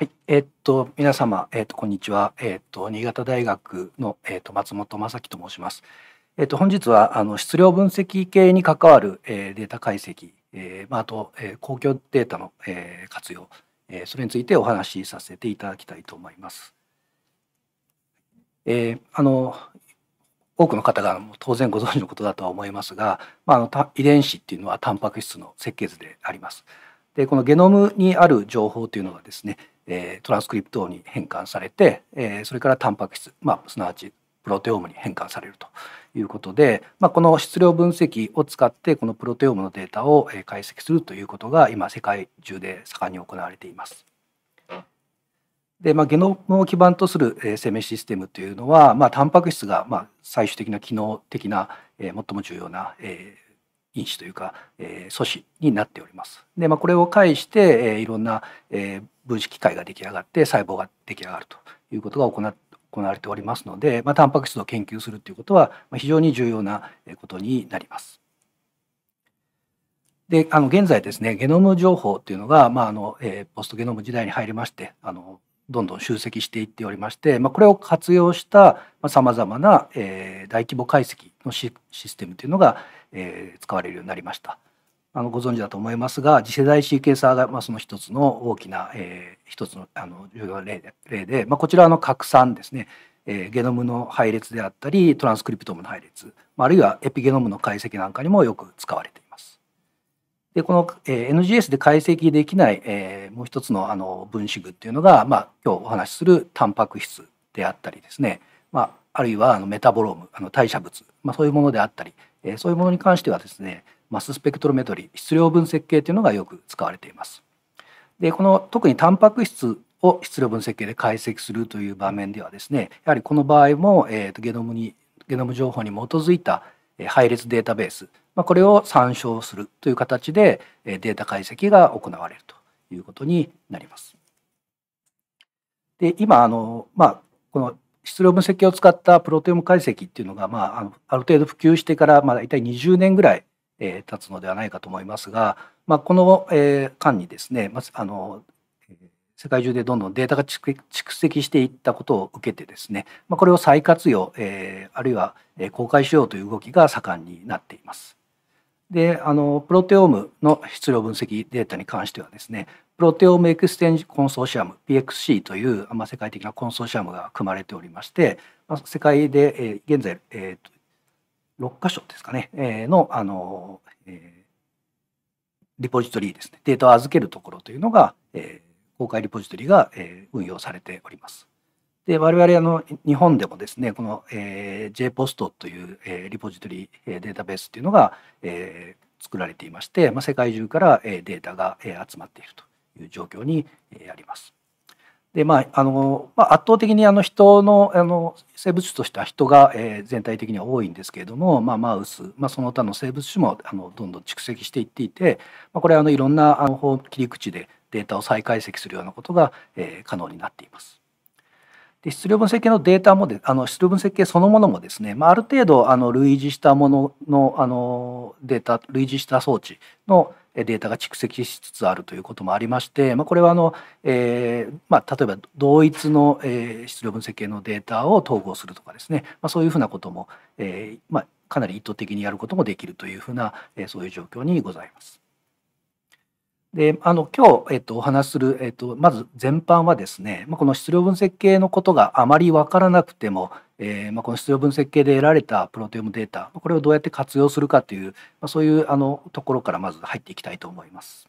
はい、えー、っと皆様、えー、っとこんにちは。えー、っと新潟大学のえっと松本正樹と申します。えっと本日はあの質量分析系に関わる、えー、データ解析、えー、まああと、えー、公共データの、えー、活用、えー、それについてお話しさせていただきたいと思います。えー、あの多くの方が当然ご存知のことだとは思いますが、まあ、あの遺伝子っていうのはタンパク質の設計図であります。でこのゲノムにある情報というのはですねえー、トランスクリプトに変換されて、えー、それからタンパク質、まあ、すなわちプロテオームに変換されるということで、まあ、この質量分析を使ってこのプロテオームのデータを解析するということが今世界中で盛んに行われています。でまあ、ゲノムを基盤とする生命システムというのは、まあ、タンパク質がまあ最終的な機能的な最も重要な因子というか、えー、素子になっております。で、まあ、これを介して、えー、いろんな、えー、分子機械が出来上がって細胞が出来上がるということが行行われておりますので、まあ、タンパク質を研究するということは非常に重要なことになります。で、あの現在ですね、ゲノム情報というのが、まああのえー、ポストゲノム時代に入りまして、あのどんどん集積していっておりまして、まあ、これを活用したさまざまな、えー、大規模解析のシステムというのが、えー、使われるようになりました。あのご存知だと思いますが次世代シーケンサーが、まあ、その一つの大きな、えー、一つのあの重要な例で例で、まあ、こちらの拡散ですね、えー、ゲノムの配列であったりトランスクリプトームの配列、まあ、あるいはエピゲノムの解析なんかにもよく使われています。でこの、えー、NGS で解析できない、えー、もう一つのあの分子具っていうのが、まあ、今日お話しするタンパク質であったりですね、まあ、あるいはあのメタボロームあの代謝物、まあ、そういうものであったりえそういうものに関してはですねマススペクトロメトリー質量分析系というのがよく使われています。でこの特にタンパク質を質量分析系で解析するという場面ではですねやはりこの場合も、えー、とゲノムにゲノム情報に基づいた配列データベース、まあ、これを参照するという形でデータ解析が行われるということになります。で今あの、まあ、この質量分析を使ったプロテオム解析っていうのが、まあ、あのある程度普及してから、まあ、大体20年ぐらい、えー、経つのではないかと思いますが、まあ、この、えー、間にですね、まずあの世界中でどんどんデータが蓄積していったことを受けてですね、まあ、これを再活用、えー、あるいは公開しようという動きが盛んになっています。であのプロテオームの質量分析データに関してはですねプロテオムエクステンジコンソーシアム PXC という、まあ、世界的なコンソーシアムが組まれておりまして、世界で、え現在、え6カ所ですかね、えのあの、リポジトリですねデータを預けるところというのが、え公開リポジトリが、え運用されております。で我々あの日本でもですねこの、え JPOST という、えリポジトリ、えー、データベースというのが、え作られていまして、まあ、世界中から、えデータが、え集まっているという状況にあります。でまああのまあ、圧倒的にあの人のあの生物種としては人が、えー、全体的には多いんですけれども、まあ、マウス、まあ、その他の生物種もあのどんどん蓄積していっていて、まあ、これはあのいろんなあの切り口でデータを再解析するようなことが、えー、可能になっています。で質量分析系のデータもであの質量分析系そのものもですね、まあ、ある程度あの類似したもののあのデータ類似した装置の、データが蓄積しつつあるということもありまして、まあ、これはあの、えーまあ、例えば同一の、え質量分析系のデータを統合するとかですね、まあ、そういうふうなことも、えーまあ、かなり意図的にやることもできるというふうな、えー、そういう状況にございます。であの今日、えっと、お話しする、えっと、まず全般はですね、まあ、この質量分析系のことがあまり分からなくても、えーまあ、この質量分析系で得られたプロテオムデータこれをどうやって活用するかという、まあ、そういうあのところからまず入っていきたいと思います。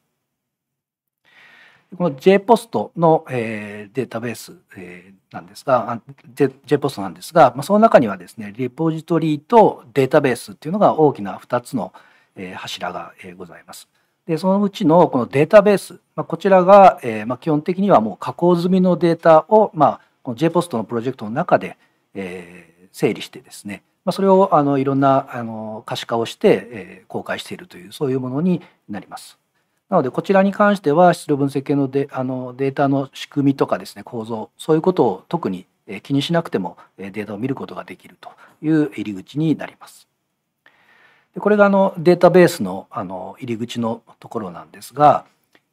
この JPOST の、えー、データベース、えー、なんですが、JPOST なんですが、まあ、その中にはですね、リポジトリとデータベースっていうのが大きな2つの、えー、柱が、えー、ございます。でそのうちのこのデータベース、まあ、こちらが、えーまあ、基本的にはもう加工済みのデータを、まあ、この JPOST のプロジェクトの中で、えー、整理してですね、まあ、それをあのいろんなあの可視化をして、えー、公開しているというそういうものになります。なのでこちらに関しては質量分析系のデあのデータの仕組みとかですね構造そういうことを特に気にしなくてもデータを見ることができるという入り口になります。でこれがあのデータベースのあの入り口のところなんですが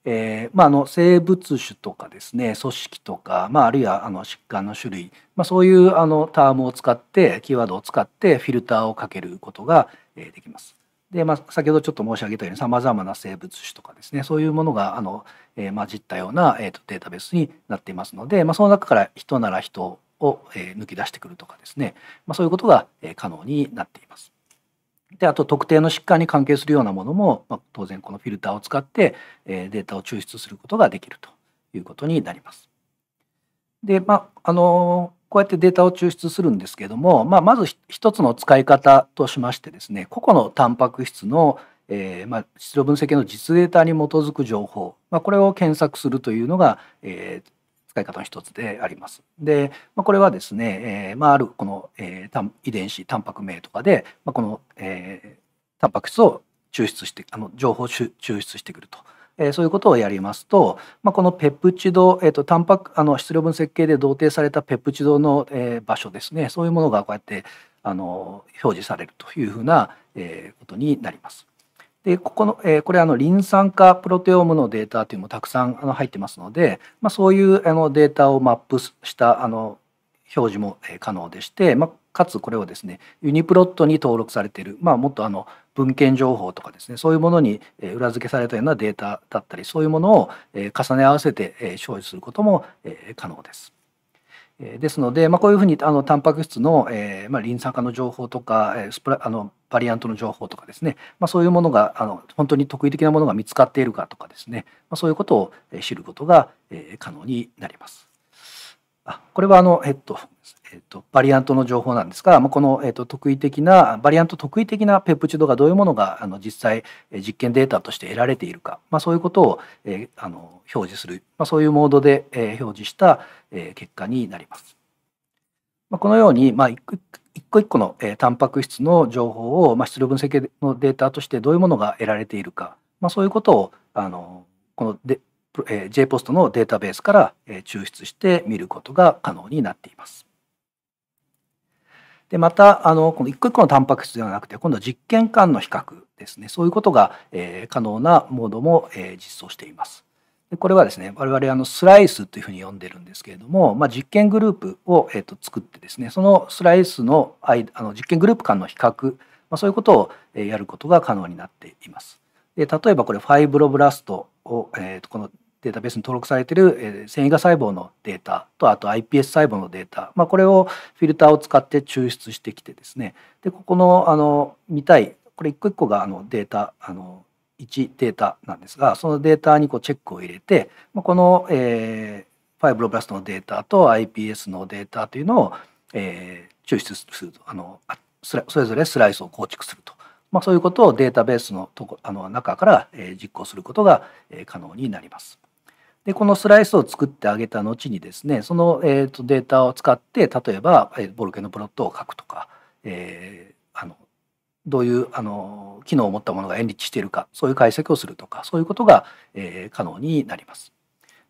えーまあ、あの生物種とかですね組織とか、まあ、あるいはあの疾患の種類、まあ、そういうあのタームを使ってキーワードを使ってフィルターをかけることが、えできます。でまあ、先ほどちょっと申し上げたようにさまざまな生物種とかですねそういうものがあの、えー、混じったような、えーと、とデータベースになっていますので、まあ、その中から人なら人を、えー、抜き出してくるとかですね、まあ、そういうことが、えー、可能になっています。であと特定の疾患に関係するようなものも、まあ、当然このフィルターを使って、えー、データを抽出することができるということになります。でまああのこうやってデータを抽出するんですけども、まあ、まず一つの使い方としましてですね個々のタンパク質の、えーまあ、質量分析の実データに基づく情報、まあ、これを検索するというのが、えー、使い方の一つであります。で、まあ、これはですね、えーまあ、あるこの、えー、遺伝子タンパク名とかで、まあ、この、えー、タンパク質を抽出してあの情報を抽出してくると。えー、そういうことをやりますと、まあ、このペプチド、えーと、タンパクあの質量分析系で同定されたペプチドの、えー、場所ですねそういうものがこうやってあの表示されるというふうな、えー、ことになります。でここの、えー、これあのリン酸化プロテオームのデータというのもたくさんあの入ってますので、まあ、そういうあのデータをマップしたあの表示も可能でして、まあ、かつこれをですねユニプロットに登録されている、まあ、もっとあの文献情報とかですねそういうものに裏付けされたようなデータだったりそういうものを重ね合わせて表示することも可能です。ですので、まあ、こういうふうにあのタンパク質の、えーまあ、リン酸化の情報とか、えスプラあのバリアントの情報とかですね、まあ、そういうものがあの本当に特異的なものが見つかっているかとかですね、まあ、そういうことを知ることが、えー、可能になります。あこれはあの、えっと、えっと、バリアントの情報なんですが、まあ、この、えっと、特異的なバリアント特異的なペプチドがどういうものがあの実際実験データとして得られているか、まあ、そういうことを、えー、あの表示する、まあ、そういうモードで、えー、表示した、えー、結果になります。まあ、このように、まあ、一個一個の、えー、タンパク質の情報を、まあ、出力分析のデータとしてどういうものが得られているか、まあ、そういうことをあのこので、え JPOST のデータベースから、え抽出して見ることが可能になっています。でまたあのこの一個一個のタンパク質ではなくて今度は実験間の比較ですねそういうことが、えー、可能なモードも、えー、実装しています。でこれはですね我々あのスライスというふうに呼んでるんですけれども、まあ、実験グループを、えー、と作ってですねそのスライスのあの実験グループ間の比較、まあ、そういうことを、えー、やることが可能になっています。で例えばこれファイブロブラストを、えー、とこのデータベースに登録されている、え繊維が細胞のデータとあと iPS 細胞のデータ、まあ、これをフィルターを使って抽出してきてですねでここのあの見たいこれ一個一個があのデータあの1データなんですがそのデータにこうチェックを入れて、まあ、この、えー、ファイブロブラストのデータと iPS のデータというのを、えー、抽出するとあのそれぞれスライスを構築すると。まあ、そういうことをデータベースのとこあの中から、え実行することが、え可能になります。でこのスライスを作ってあげた後にですねその、えーと、データを使って例えば、えボルケのプロットを書くとか、えー、あのどういうあの機能を持ったものがエンリッチしているかそういう解析をするとかそういうことが、えー、可能になります。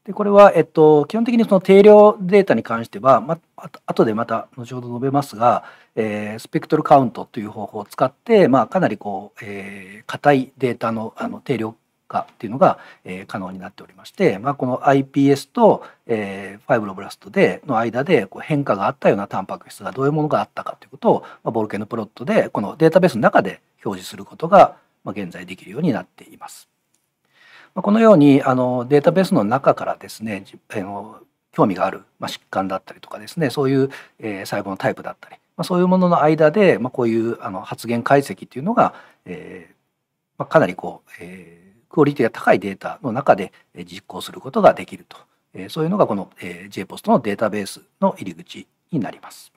でこれは、えっと、基本的にその定量データに関しては、まあ、後でまた後ほど述べますが、えー、スペクトルカウントという方法を使って、まあ、かなりこう、えー、硬いデータのあの定量化っていうのが、えー、可能になっておりまして、まあ、この iPS と、えー、ファイブロブラストでの間でこう変化があったようなタンパク質がどういうものがあったかということを、まあ、ボルケーノプロットでこのデータベースの中で表示することが、まあ、現在できるようになっています。まあ、このようにあのデータベースの中からですねえの興味がある、まあ、疾患だったりとかですねそういう、えー、細胞のタイプだったり、まあ、そういうものの間で、まあ、こういうあの発現解析っていうのが、えーまあ、かなりこう、えー、クオリティが高いデータの中で実行することができると、そういうのがこの JPOST のデータベースの入り口になります。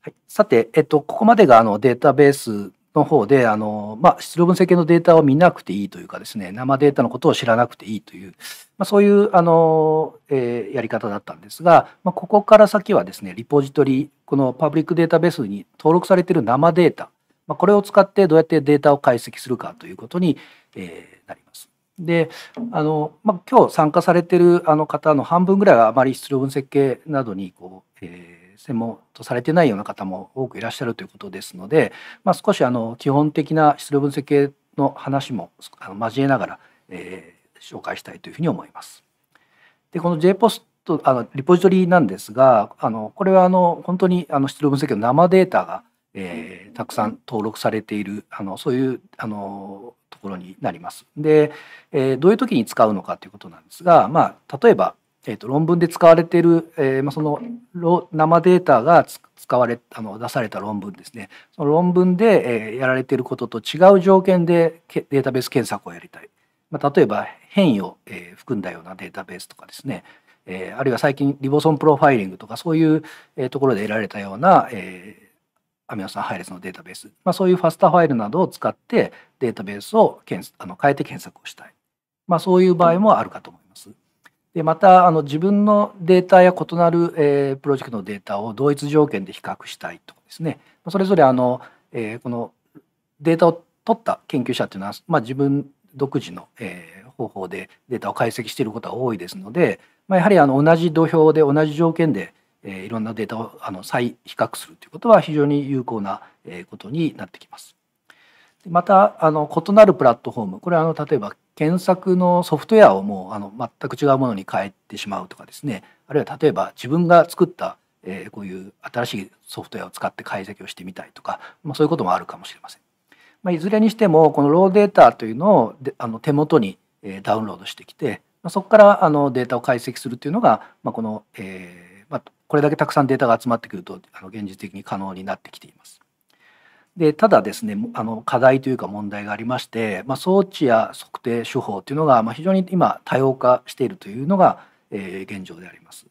はい、さて、えっと、ここまでがあのデータベースの方であの、まあ、質量分析系のデータを見なくていいというかですね生データのことを知らなくていいという、まあ、そういうあの、えー、やり方だったんですが、まあ、ここから先はですねリポジトリこのパブリックデータベースに登録されている生データまあ、これを使ってどうやってデータを解析するかということに、えー、なります。であの、まあ、今日参加されてるあの方の半分ぐらいはあまり質量分析系などにこう、えー、専門とされてないような方も多くいらっしゃるということですので、まあ、少しあの基本的な質量分析系の話もあの交えながら、えー、紹介したいというふうに思います。でこの JPOST あのリポジトリなんですがあのこれはあの本当にあの質量分析の生データがえー、たくさん登録されているあのそういうあのところになります。で、えー、どういう時に使うのかということなんですが、まあ、例えば、えーと、論文で使われている、えーまあ、その生データが使われあの出された論文ですねその論文で、えー、やられていることと違う条件でデータベース検索をやりたい、まあ、例えば変異を、えー、含んだようなデータベースとかですね、えあるいは最近リボソンプロファイリングとかそういう、えところで得られたような、えーアミノ酸配列のデータベース、まあ、そういうファスタファイルなどを使ってデータベースを検あの変えて検索をしたい、まあ、そういう場合もあるかと思います。でまたあの自分のデータや異なる、えー、プロジェクトのデータを同一条件で比較したいとかですねそれぞれあの、えー、このデータを取った研究者というのは、まあ、自分独自の、えー、方法でデータを解析していることが多いですので、まあ、やはりあの同じ土俵で同じ条件でえいろんなデータをあの再比較するということは非常に有効なことになってきます。またあの異なるプラットフォームこれはあの例えば検索のソフトウェアをもうあの全く違うものに変えてしまうとかですねあるいは例えば自分が作った、えー、こういう新しいソフトウェアを使って解析をしてみたいとか、まあ、そういうこともあるかもしれません。まあ、いずれにしてもこのローデータというのをであの手元にダウンロードしてきて、まあ、そこからあのデータを解析するというのが、まあ、この、えーまあ、これだけたくさんデータが集まってくるとあの現実的に可能になってきています。でただですねあの課題というか問題がありまして、まあ、装置や測定手法というのが、ま非常に今多様化しているというのが、え現状であります。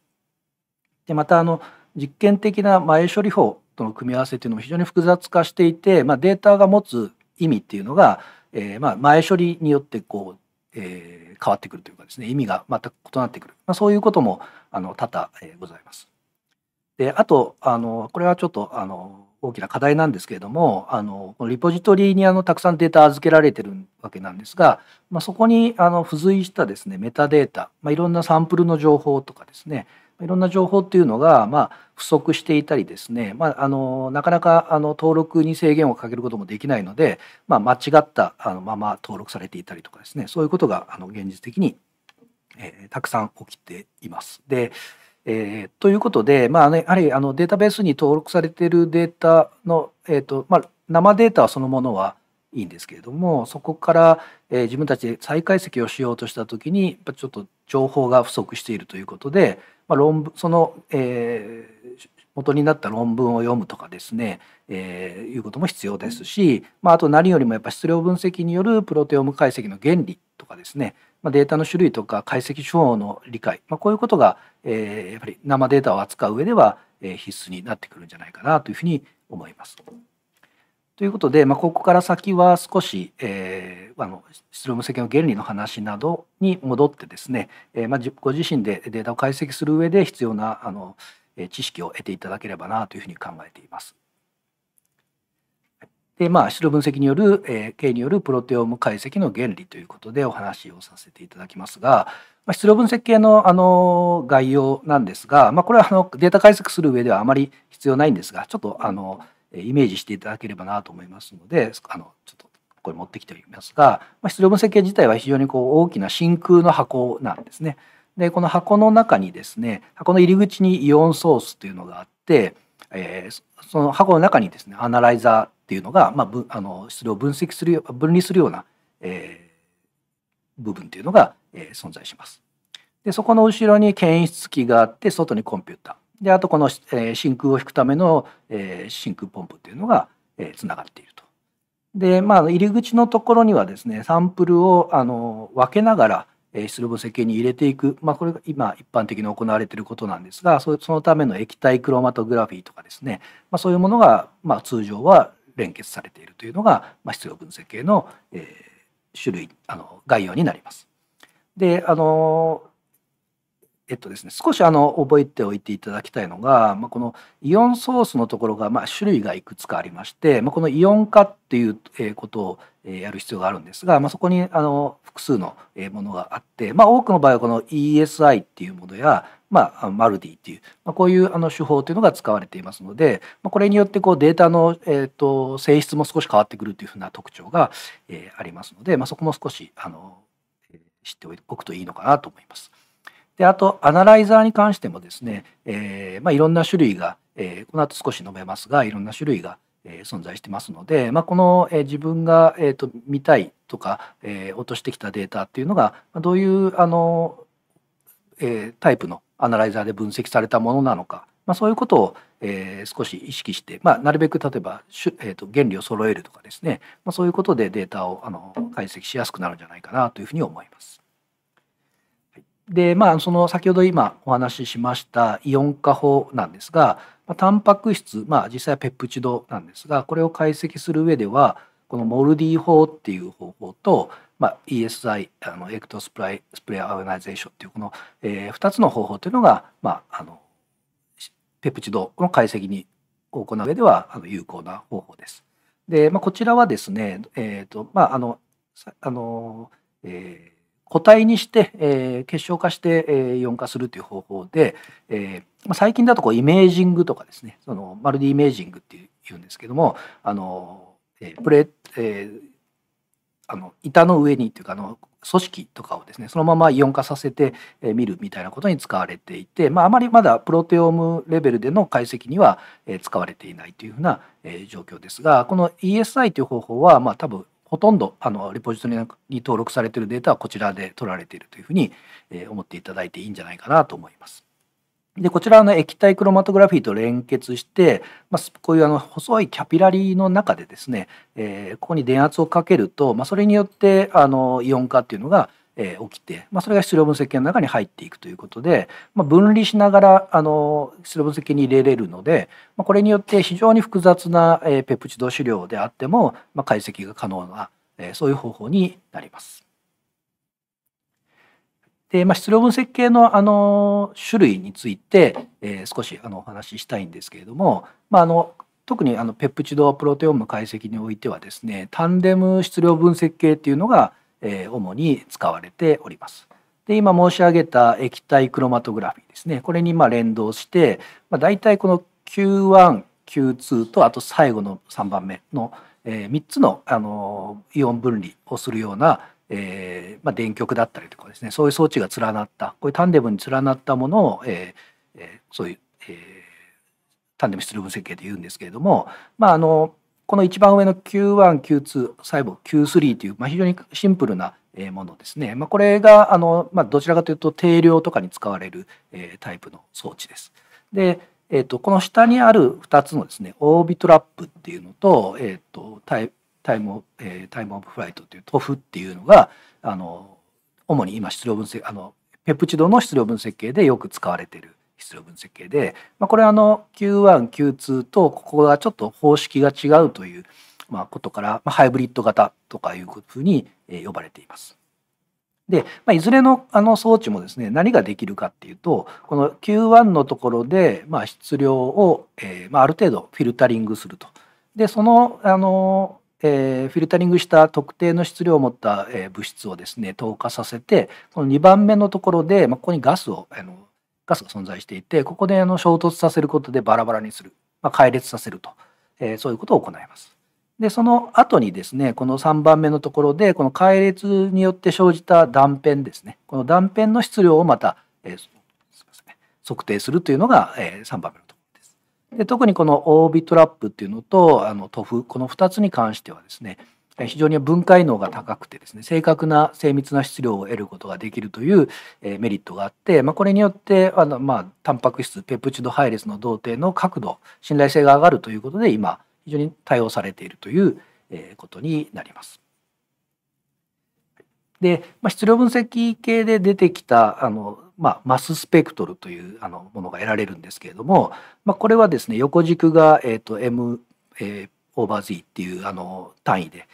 でまたあの実験的な前処理法との組み合わせというのも非常に複雑化していて、まあ、データが持つ意味っていうのが、えー、まあ前処理によってこう、えー、変わってくるというかですね意味が全く異なってくる、まあ、そういうこともあの多々、えございます。であとあのこれはちょっとあの大きな課題なんですけれどもあのリポジトリにあのたくさんデータ預けられてるわけなんですが、まあ、そこにあの付随したですねメタデータ、まあ、いろんなサンプルの情報とかですねいろんな情報っていうのが、まあ、不足していたりですね、まあ、あのなかなかあの登録に制限をかけることもできないので、まあ、間違ったあのまま登録されていたりとかですねそういうことがあの現実的に、えー、たくさん起きています。でえー、ということで、まあね、やはりあのデータベースに登録されているデータの、えーとまあ、生データそのものはいいんですけれどもそこから、えー、自分たちで再解析をしようとした時にちょっと情報が不足しているということで、まあ、論文その、えー、元になった論文を読むとかですね、えー、いうことも必要ですし、まあ、あと何よりもやっぱ質量分析によるプロテオーム解析の原理とかですねまあ、データの種類とか解析手法の理解、まあ、こういうことが、えー、やっぱり生データを扱う上では、えー、必須になってくるんじゃないかなというふうに思います。ということで、まあ、ここから先は少し、えー、あの質量無責の原理の話などに戻ってですね、えーまあ、ご自身でデータを解析する上で必要なあの知識を得ていただければなというふうに考えています。でまあ質分析による、えー、K によるプロテオーム解析の原理ということでお話をさせていただきますが、まあ、質量分析系のあの概要なんですが、まあ、これはあのデータ解析する上ではあまり必要ないんですがちょっとあのイメージしていただければなと思いますのであのちょっとこれ持ってきておりますが、まあ、質量分析系自体は非常にこう大きな真空の箱なんですね。でこの箱の中にですね箱の入り口にイオンソースというのがあって、えー、その箱の中にですねアナライザーっていうのが、まあ、あの質量を分析する分離するような、えー、部分ていうのが、えー、存在します。でそこの後ろに検出器があって外にコンピューターであとこの、えー、真空を引くための、えー、真空ポンプっていうのが、えー、つながっていると。でまあ入り口のところにはですねサンプルをあの分けながら出力計に入れていく、まあ、これが今一般的に行われていることなんですがそのための液体クロマトグラフィーとかですね、まあ、そういうものが、まあ、通常は連結されているというのが、まあ、必要分析系の、えー、種類あの概要になります。であのえっとですね、少しあの覚えておいていただきたいのが、まあ、このイオンソースのところが、まあ、種類がいくつかありまして、まあ、このイオン化っていうことをやる必要があるんですが、まあ、そこにあの複数のものがあって、まあ、多くの場合はこの ESI っていうものや、まあ、マルディっていう、まあ、こういうあの手法というのが使われていますので、まあ、これによってこうデータの、えー、と性質も少し変わってくるというふうな特徴が、えー、ありますので、まあ、そこも少しあの知っておくといいのかなと思います。であとアナライザーに関してもですね、えーまあ、いろんな種類が、えー、この後少し述べますがいろんな種類が、えー、存在してますので、まあ、この、えー、自分が、えーと、見たいとか、えー、落としてきたデータっていうのが、まあ、どういうあの、えー、タイプのアナライザーで分析されたものなのか、まあ、そういうことを、えー、少し意識して、まあ、なるべく例えば、えー、と原理を揃えるとかですね、まあ、そういうことでデータをあの解析しやすくなるんじゃないかなというふうに思います。でまあその先ほど今お話ししましたイオン化法なんですが、まあ、タンパク質、まあ、実際はペプチドなんですがこれを解析する上ではこのモルディ法っていう方法と、まあ、ESI あのエクトスプライスプレーアーナイゼーションっていうこの、えー、2つの方法というのが、まあ、あのペプチドの解析に行う上ではあの有効な方法です。で、まあ、こちらはですね、えーとまああのあのえー個体にして、えー、結晶化して、えー、イオン化するという方法で、えーまあ、最近だとこうイメージングとかですねそのマルディイメージングっていうんですけどもあの、えー、プレ、えー、あの板の上にというかあの組織とかをですねそのままイオン化させて見るみたいなことに使われていて、まあ、あまりまだプロテオムレベルでの解析には使われていないというふうな状況ですがこの ESI という方法は、まあ、多分ほとんどあのリポジトリに登録されているデータはこちらで取られているというふうに、えー、思っていただいていいんじゃないかなと思います。でこちらの液体クロマトグラフィーと連結して、まあ、こういうあの細いキャピラリーの中でですね、えー、ここに電圧をかけると、まあ、それによってあのイオン化っていうのが、えー、起きて、まあ、それが質量分析系の中に入っていくということで、まあ、分離しながらあの質量分析系に入れれるので、まあ、これによって非常に複雑な、えー、ペプチド資料であっても、まあ、解析が可能な、えー、そういう方法になります。で、まあ、質量分析系のあの種類について、えー、少しあのお話ししたいんですけれども、まあ、あの特にあのペプチドプロテオーム解析においてはですねタンデム質量分析系っていうのがえー、主に使われております。で今申し上げた液体クロマトグラフィーですねこれにま連動して、まあ、大体この Q1Q2 とあと最後の3番目の、え3つの、あのイオン分離をするような、えまあ、電極だったりとかですねそういう装置が連なったこういうタンデムに連なったものを、えー、そういう、えー、タンデム質量分析系で言うんですけれども、まあ、あのこの一番上の Q1Q2 細胞 Q3 という、まあ、非常にシンプルなものですね、まあ、これがあの、まあ、どちらかというと定量とかに使われる、えタイプの装置です。で、えーと、この下にある2つのですねオービトラップっていうのと,、えーと、とタイタイム、えタイムオブフライトという TOF っていうのがあの主に今質量分析あのペプチドの質量分析系でよく使われている質量分析系で、まあ、これあの Q1Q2 とここがちょっと方式が違うという、まあ、ことから、まあ、ハイブリッド型とかいうふうに呼ばれています。で、まあ、いずれのあの装置もですね何ができるかっていうとこの Q1 のところで、まあ、質量を、えーまあ、ある程度フィルタリングすると。でそのあのえー、フィルタリングした特定の質量を持った、えー、物質をですね透過させてこの2番目のところで、まあ、ここにガスをあのガスが存在していてここであの衝突させることでバラバラにする、まあ、解裂させると、えー、そういうことを行います。でその後にですねこの3番目のところでこの解裂によって生じた断片ですねこの断片の質量をまた、えー、ませ測定するというのが、えー、3番目のところです。で特にこのオービトラップっていうのとあのトフこの2つに関してはですね非常に分解能が高くてですね正確な精密な質量を得ることができるというメリットがあって、まあ、これによってあの、まあ、タンパク質ペプチド配列の同定の角度信頼性が上がるということで今非常に対応されているということになります。で、まあ、質量分析系で出てきたあの、まあ、マススペクトルというあのものが得られるんですけれども、まあ、これはですね横軸が、えーと、M、えー、オーバー Z っていうあの単位で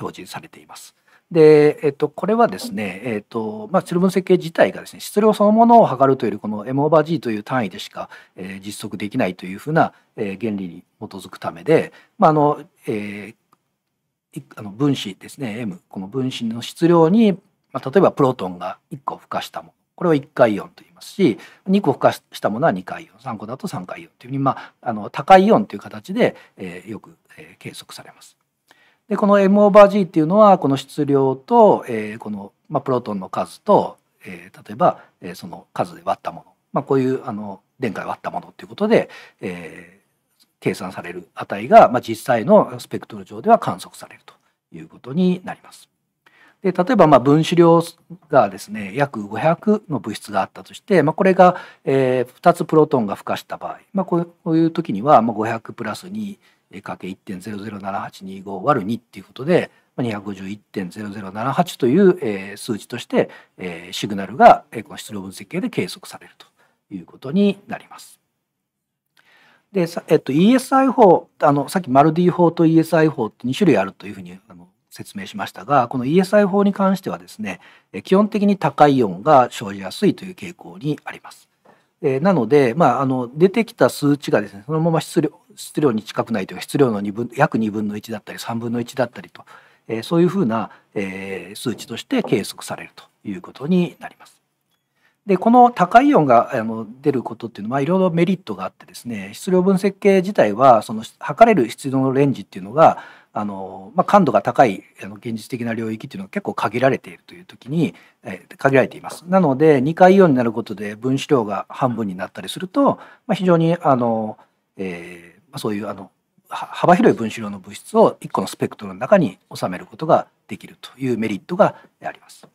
表示されています。で、えっと、これはですね、えっとまあ、質量分析計自体がですね質量そのものを測るというよりこの M オーバー G という単位でしか、えー、実測できないというふうな、えー、原理に基づくためで、まああのえー、あの分子ですね M この分子の質量に、まあ、例えばプロトンが1個付加したものこれを1回イオンと言いますし2個付加したものは2回イオン3個だと3回イオンというふうに、まあ、あの高いイオンという形で、えー、よく、えー、計測されます。でこの M オーバー G っていうのはこの質量と、えー、この、まあ、プロトンの数と、えー、例えば、えー、その数で割ったもの、まあ、こういうあの電解割ったものっていうことで、えー、計算される値が、まあ、実際のスペクトル上では観測されるということになります。で例えばまあ分子量がですね約500の物質があったとして、まあ、これが、えー、2つプロトンが付加した場合、まあ、こういう時にはまあ500プラス2かけ1.00782 5 2っていうことで251.0078という数値としてシグナルがこの質量分析系で計測されるということになります。で、えっと、ESI 法あのさっきマルディ法と ESI 法って2種類あるというふうにあの説明しましたがこの ESI 法に関してはですね基本的に高い音が生じやすいという傾向にあります。えー、なので、まあ、あの出てきた数値がですねそのまま質量質量に近くないというか質量の2分約2分の1だったり3分の1だったりと、えー、そういうふうな、えー、数値として計測されるということになります。でこの高いイオンがあの出ることっていうのはいろいろメリットがあってですね質量分析系自体はその測れる質量のレンジっていうのがあの、まあ、感度が高いあの現実的な領域っていうのは結構限られているという時に、えー、限られています。なので2回イオンになることで分子量が半分になったりすると、まあ、非常にあの、えー、そういうあの幅広い分子量の物質を1個のスペクトルの中に収めることができるというメリットがあります。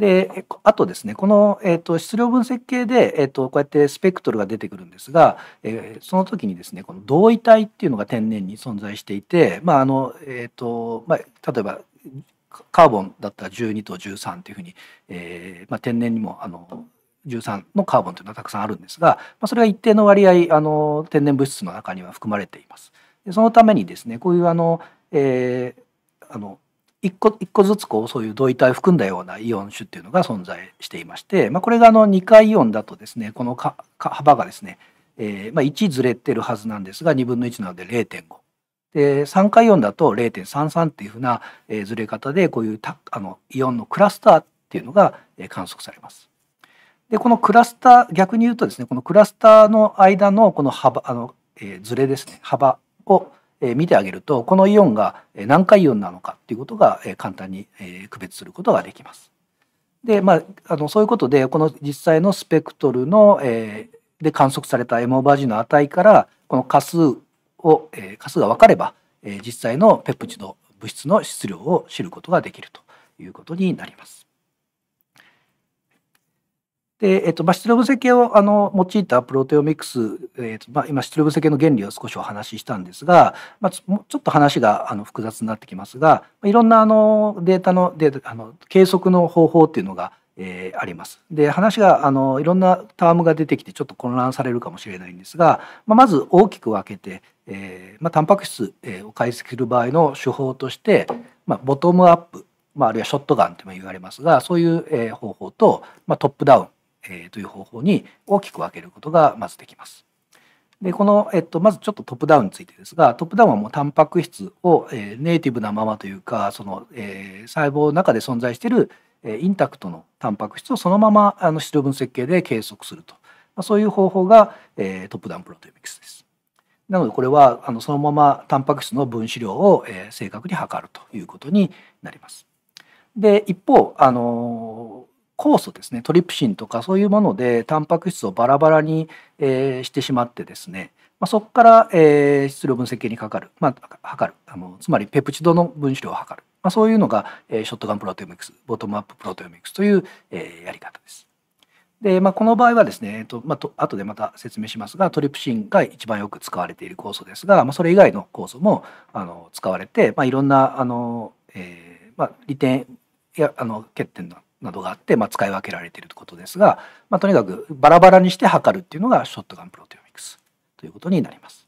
で、あとですね、この、えーと、質量分析系で、えーと、こうやってスペクトルが出てくるんですが、えー、その時にですね、この同位体っていうのが天然に存在していて、まああのえーとまあ、例えばカーボンだったら12と13っていうふうに、えーまあ、天然にもあの13のカーボンというのはたくさんあるんですが、まあ、それは一定の割合あの天然物質の中には含まれています。でそのためにですねこういうあの、えー、あの一個一個ずつこうそういう同位体を含んだようなイオン種っていうのが存在していまして、まあ、これがあの2回イオンだとですねこのか幅がですね、えーまあ、1ずれてるはずなんですが2分の1なので0.5。で3回イオンだと0.33っていうふうな、えー、ずれ方でこういうたあのイオンのクラスターっていうのが、観測されます。でこのクラスター逆に言うとですねこのクラスターの間のこの幅あの、えー、ずれですね幅を見てあげるとこのイオンが何回イオンなのかっていうことが簡単に区別することができます。でまあ、あのそういうことでこの実際のスペクトルの、えー、で観測された M オバー G の値からこの価数を、えー、価数が分かれば、えー、実際のペプチド物質の質量を知ることができるということになります。で、えっとまあ、出力設計をあの用いたプロテオミクス、えっとまあ、今質量分析の原理を少しお話ししたんですが、まあ、ちょっと話があの複雑になってきますがいろんなあのデータのデータあの計測の方法っていうのが、えー、あります。で話があのいろんなタームが出てきてちょっと混乱されるかもしれないんですが、まあ、まず大きく分けて、えーまあ、タンパク質を解析する場合の手法として、まあ、ボトムアップ、まあ、あるいはショットガンとも言われますがそういう方法と、まあ、トップダウンえー、という方法に大きく分けることがまずできます。でこの、えっと、まずちょっとトップダウンについてですがトップダウンはもうタンパク質を、えー、ネイティブなままというかその、えー、細胞の中で存在している、えインタクトのタンパク質をそのままあの質量分析系で計測すると、まあ、そういう方法が、えトップダウンプロテオミクスです。なのでこれはあのそのままタンパク質の分子量を、え正確に測るということになります。で一方あの酵素ですねトリプシンとかそういうものでタンパク質をバラバラに、えー、してしまってですね、まあ、そこから、えー、質量分析系にかかる、まあ、測るあのつまりペプチドの分子量を測る、まあ、そういうのが、えー、ショットガンプロテオミクスボトムアッププロテオミクスという、えー、やり方です。で、まあ、この場合はですね、えっとまあ、と後でまた説明しますがトリプシンが一番よく使われている酵素ですが、まあ、それ以外の酵素もあの使われて、まあ、いろんなあの、えーまあ、利点やあの欠点のなどがあって、まあ、使い分けられているということですが、まあ、とにかくバラバラにして測るっていうのがショットガンプロテオミクスということになります。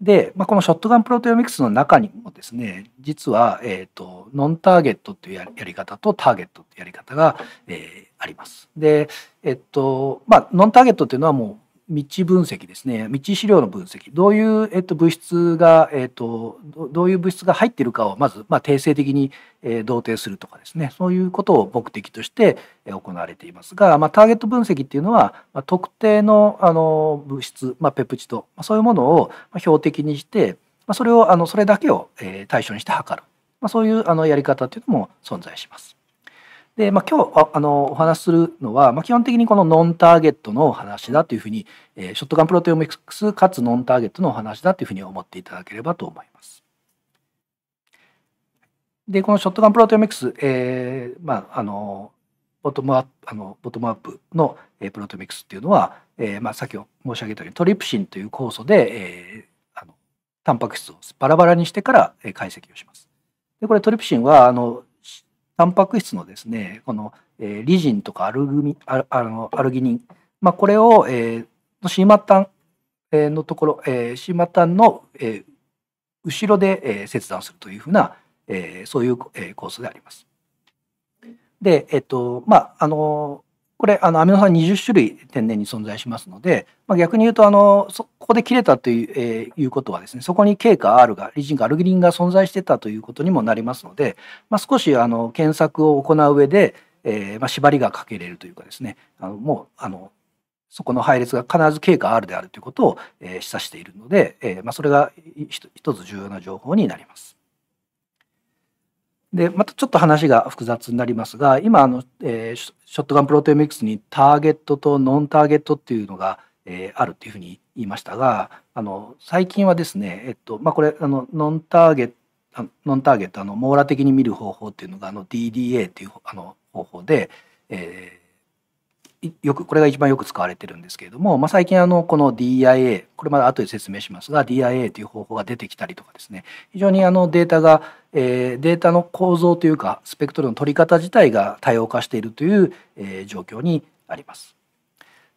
で、まあ、このショットガンプロテオミクスの中にもですね実は、えーと、ノンターゲットというやり方とターゲットというやり方が、えー、あります。で、えっとまあ、ノンターゲットというのはも道分析ですね道資料の分析どういう、えっと、物質が、えっと、どういう物質が入ってるかをまず、まあ、定性的に、えー、同定するとかですねそういうことを目的として行われていますが、まあ、ターゲット分析っていうのは、まあ、特定のあの物質、まあ、ペプチド、まあ、そういうものを標的にして、まあ、それをあのそれだけを、えー、対象にして測る、まあ、そういうあのやり方っていうのも存在します。で、まあ、今日あのお話しするのは、まあ、基本的にこのノンターゲットのお話だというふうに、えー、ショットガンプロテオミクスかつノンターゲットのお話だというふうに思っていただければと思います。で、このショットガンプロテオミクス、えー、まあ、あの、ボトムアップ、あの、ボトムアップの、えプロテオミクスっていうのは、えー、まあ、先ほ申し上げたようにトリプシンという酵素で、えー、あの、タンパク質をバラバラにしてから解析をします。で、これトリプシンは、あの、タンパク質のですねこの、えー、リジンとかアルグミあのアルギニン、まあ、これを、えー、シーマタンのところ、えー、シーマタンの、えー、後ろで、えー、切断するというふうな、えー、そういう、えー、構想であります。で、えっとまああのこれあのアミノ酸20種類天然に存在しますので、まあ、逆に言うとあのここで切れたという,、えー、いうことはですねそこに K か R がリジンかアルギリンが存在してたということにもなりますので、まあ、少しあの検索を行う上で、えーまあ、縛りがかけれるというかですねあのもうあのそこの配列が必ず K か R であるということを、えー、示唆しているので、えーまあ、それが一つ重要な情報になります。でまたちょっと話が複雑になりますが今あの、えー、ショットガンプロテオミックスにターゲットとノンターゲットっていうのが、えー、あるっていうふうに言いましたがあの最近はですね、えっとまあ、これあのノンターゲットノンターゲットあの網羅的に見る方法っていうのがあの DDA っていうあの方法で、えよくこれが一番よく使われてるんですけれども、まあ、最近あのこの DIA これまで後で説明しますが DIA という方法が出てきたりとかですね非常にあのデータが、えー、データの構造というかスペクトルの取り方自体が多様化しているという、えー、状況にあります。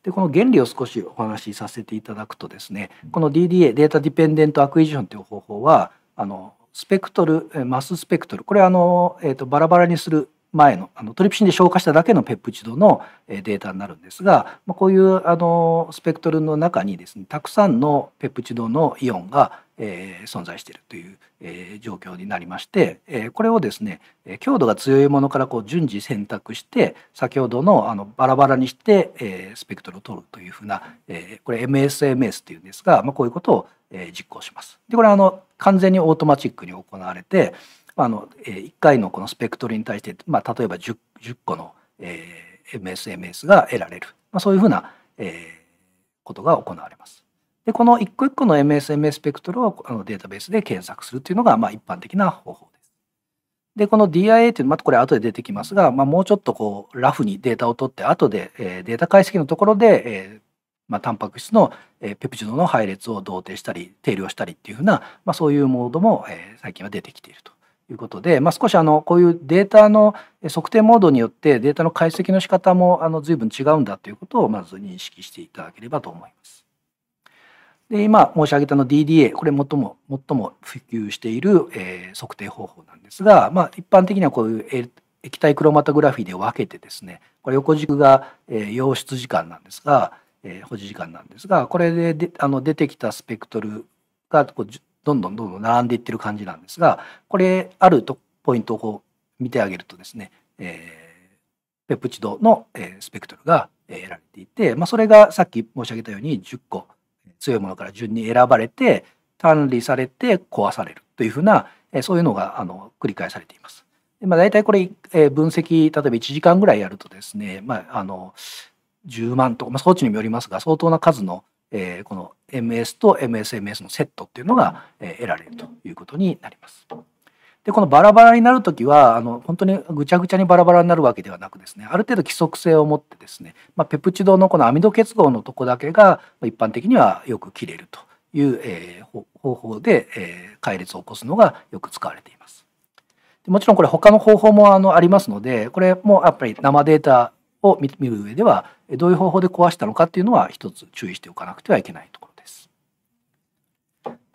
でこの原理を少しお話しさせていただくとですねこの DDA データディペンデントアクイジションという方法はあのスペクトルマススペクトルこれはあの、えーとバラバラにする前のあのトリプシンで消化しただけのペプチドのデータになるんですが、まあ、こういうあのスペクトルの中にですねたくさんのペプチドのイオンが、えー、存在しているという、えー、状況になりまして、えー、これをですね強度が強いものからこう順次選択して先ほどのあのバラバラにして、えー、スペクトルを取るというふうな、えー、これ MSMS というんですが、まあ、こういうことを、えー、実行します。でこれあの完全にオートマチックに行われてあのえ1回のこのスペクトルに対して、まあ、例えば 10, 10個の、えー、MSMS が得られる、まあ、そういうふうな、えー、ことが行われます。でこの一個一個の MSMS スペクトルをあのデータベースで検索するというのがまあ一般的な方法です。でこの DIA というまたこれ後で出てきますが、まあ、もうちょっとこうラフにデータを取って後で、えー、データ解析のところで、えーまあ、タンパク質の、えー、ペプチドの配列を同定したり定量したりっていうふうな、まあ、そういうモードも、えー、最近は出てきていると。いうことで、まあ、少しあのこういうデータの測定モードによってデータの解析の仕方もあの随分違うんだということをまず認識していただければと思います。で今申し上げたの DDA これ最も最も普及している、えー、測定方法なんですが、まあ、一般的にはこういう液体クロマトグラフィーで分けてですねこれ横軸が、えー、溶出時間なんですが、えー、保持時間なんですがこれでであの出てきたスペクトルがこうどんどんどんどん並んでいってる感じなんですがこれあるとポイントをこう見てあげるとですね、えー、ペプチドの、えー、スペクトルが得られていて、まあ、それがさっき申し上げたように10個強いものから順に選ばれて管理されて壊されるというふうな、えー、そういうのがあの繰り返されています。でまあ、大体これ、えー、分析例えば1時間ぐらいやるとですね、まあ、あの10万とか、まあ、装置にもよりますが相当な数の、えー、この MS と MSMS のセットっていうのが得られるということになります。でこのバラバラになる時はあの本当にぐちゃぐちゃにバラバラになるわけではなくですねある程度規則性を持ってですね、まあ、ペプチドのこのアミド結合のとこだけが一般的にはよく切れるという、えー、方法で、えー、解列を起こすのがよく使われています。もちろんこれ他の方法もあのありますのでこれもやっぱり生データを見る上ではどういう方法で壊したのかっていうのは一つ注意しておかなくてはいけないと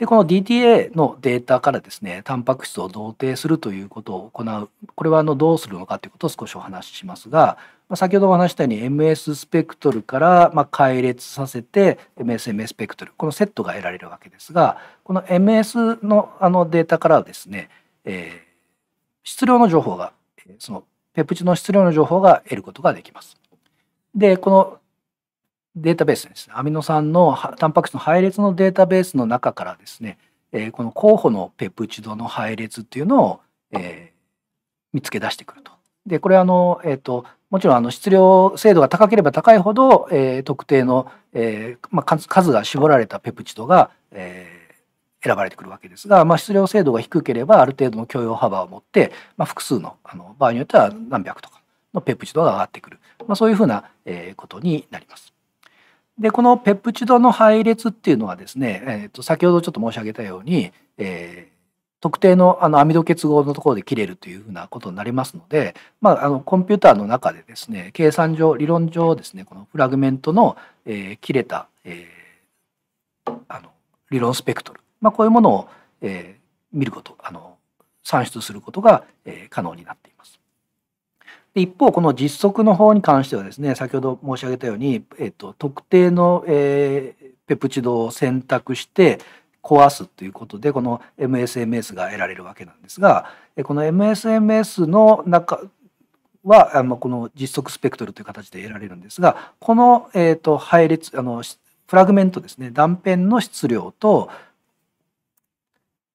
でこの DTA のデータからですねタンパク質を同定するということを行うこれはあのどうするのかということを少しお話ししますが、まあ、先ほどお話したように MS スペクトルからま配列させて MSMS スペクトルこのセットが得られるわけですがこの MS のあのデータからはですね、えー、質量の情報がそのペプチドの質量の情報が得ることができます。でこのデータベースです、ね、アミノ酸のタンパク質の配列のデータベースの中からですね、えー、この候補のペプチドの配列っていうのを、えー、見つけ出してくると。でこれあの、えーと、ともちろんあの質量精度が高ければ高いほど、えー、特定の、えーまあ、数が絞られたペプチドが、えー、選ばれてくるわけですが、まあ、質量精度が低ければある程度の許容幅を持って、まあ、複数のあの場合によっては何百とかのペプチドが上がってくる、まあ、そういうふうな、えー、ことになります。でこのペプチドの配列っていうのはですね、えー、と先ほどちょっと申し上げたように、えー、特定のあのアミド結合のところで切れるというふうなことになりますので、まあ、あのコンピューターの中でですね計算上理論上ですねこのフラグメントの、えー、切れた、えー、あの理論スペクトル、まあ、こういうものを、えー、見ることあの算出することが、えー、可能になっています。で一方この実測の方に関してはですね先ほど申し上げたように、えっと、特定の、えー、ペプチドを選択して壊すということでこの MSMS が得られるわけなんですがこの MSMS の中はあのこの実測スペクトルという形で得られるんですがこの、えーと配列あのフラグメントですね断片の質量と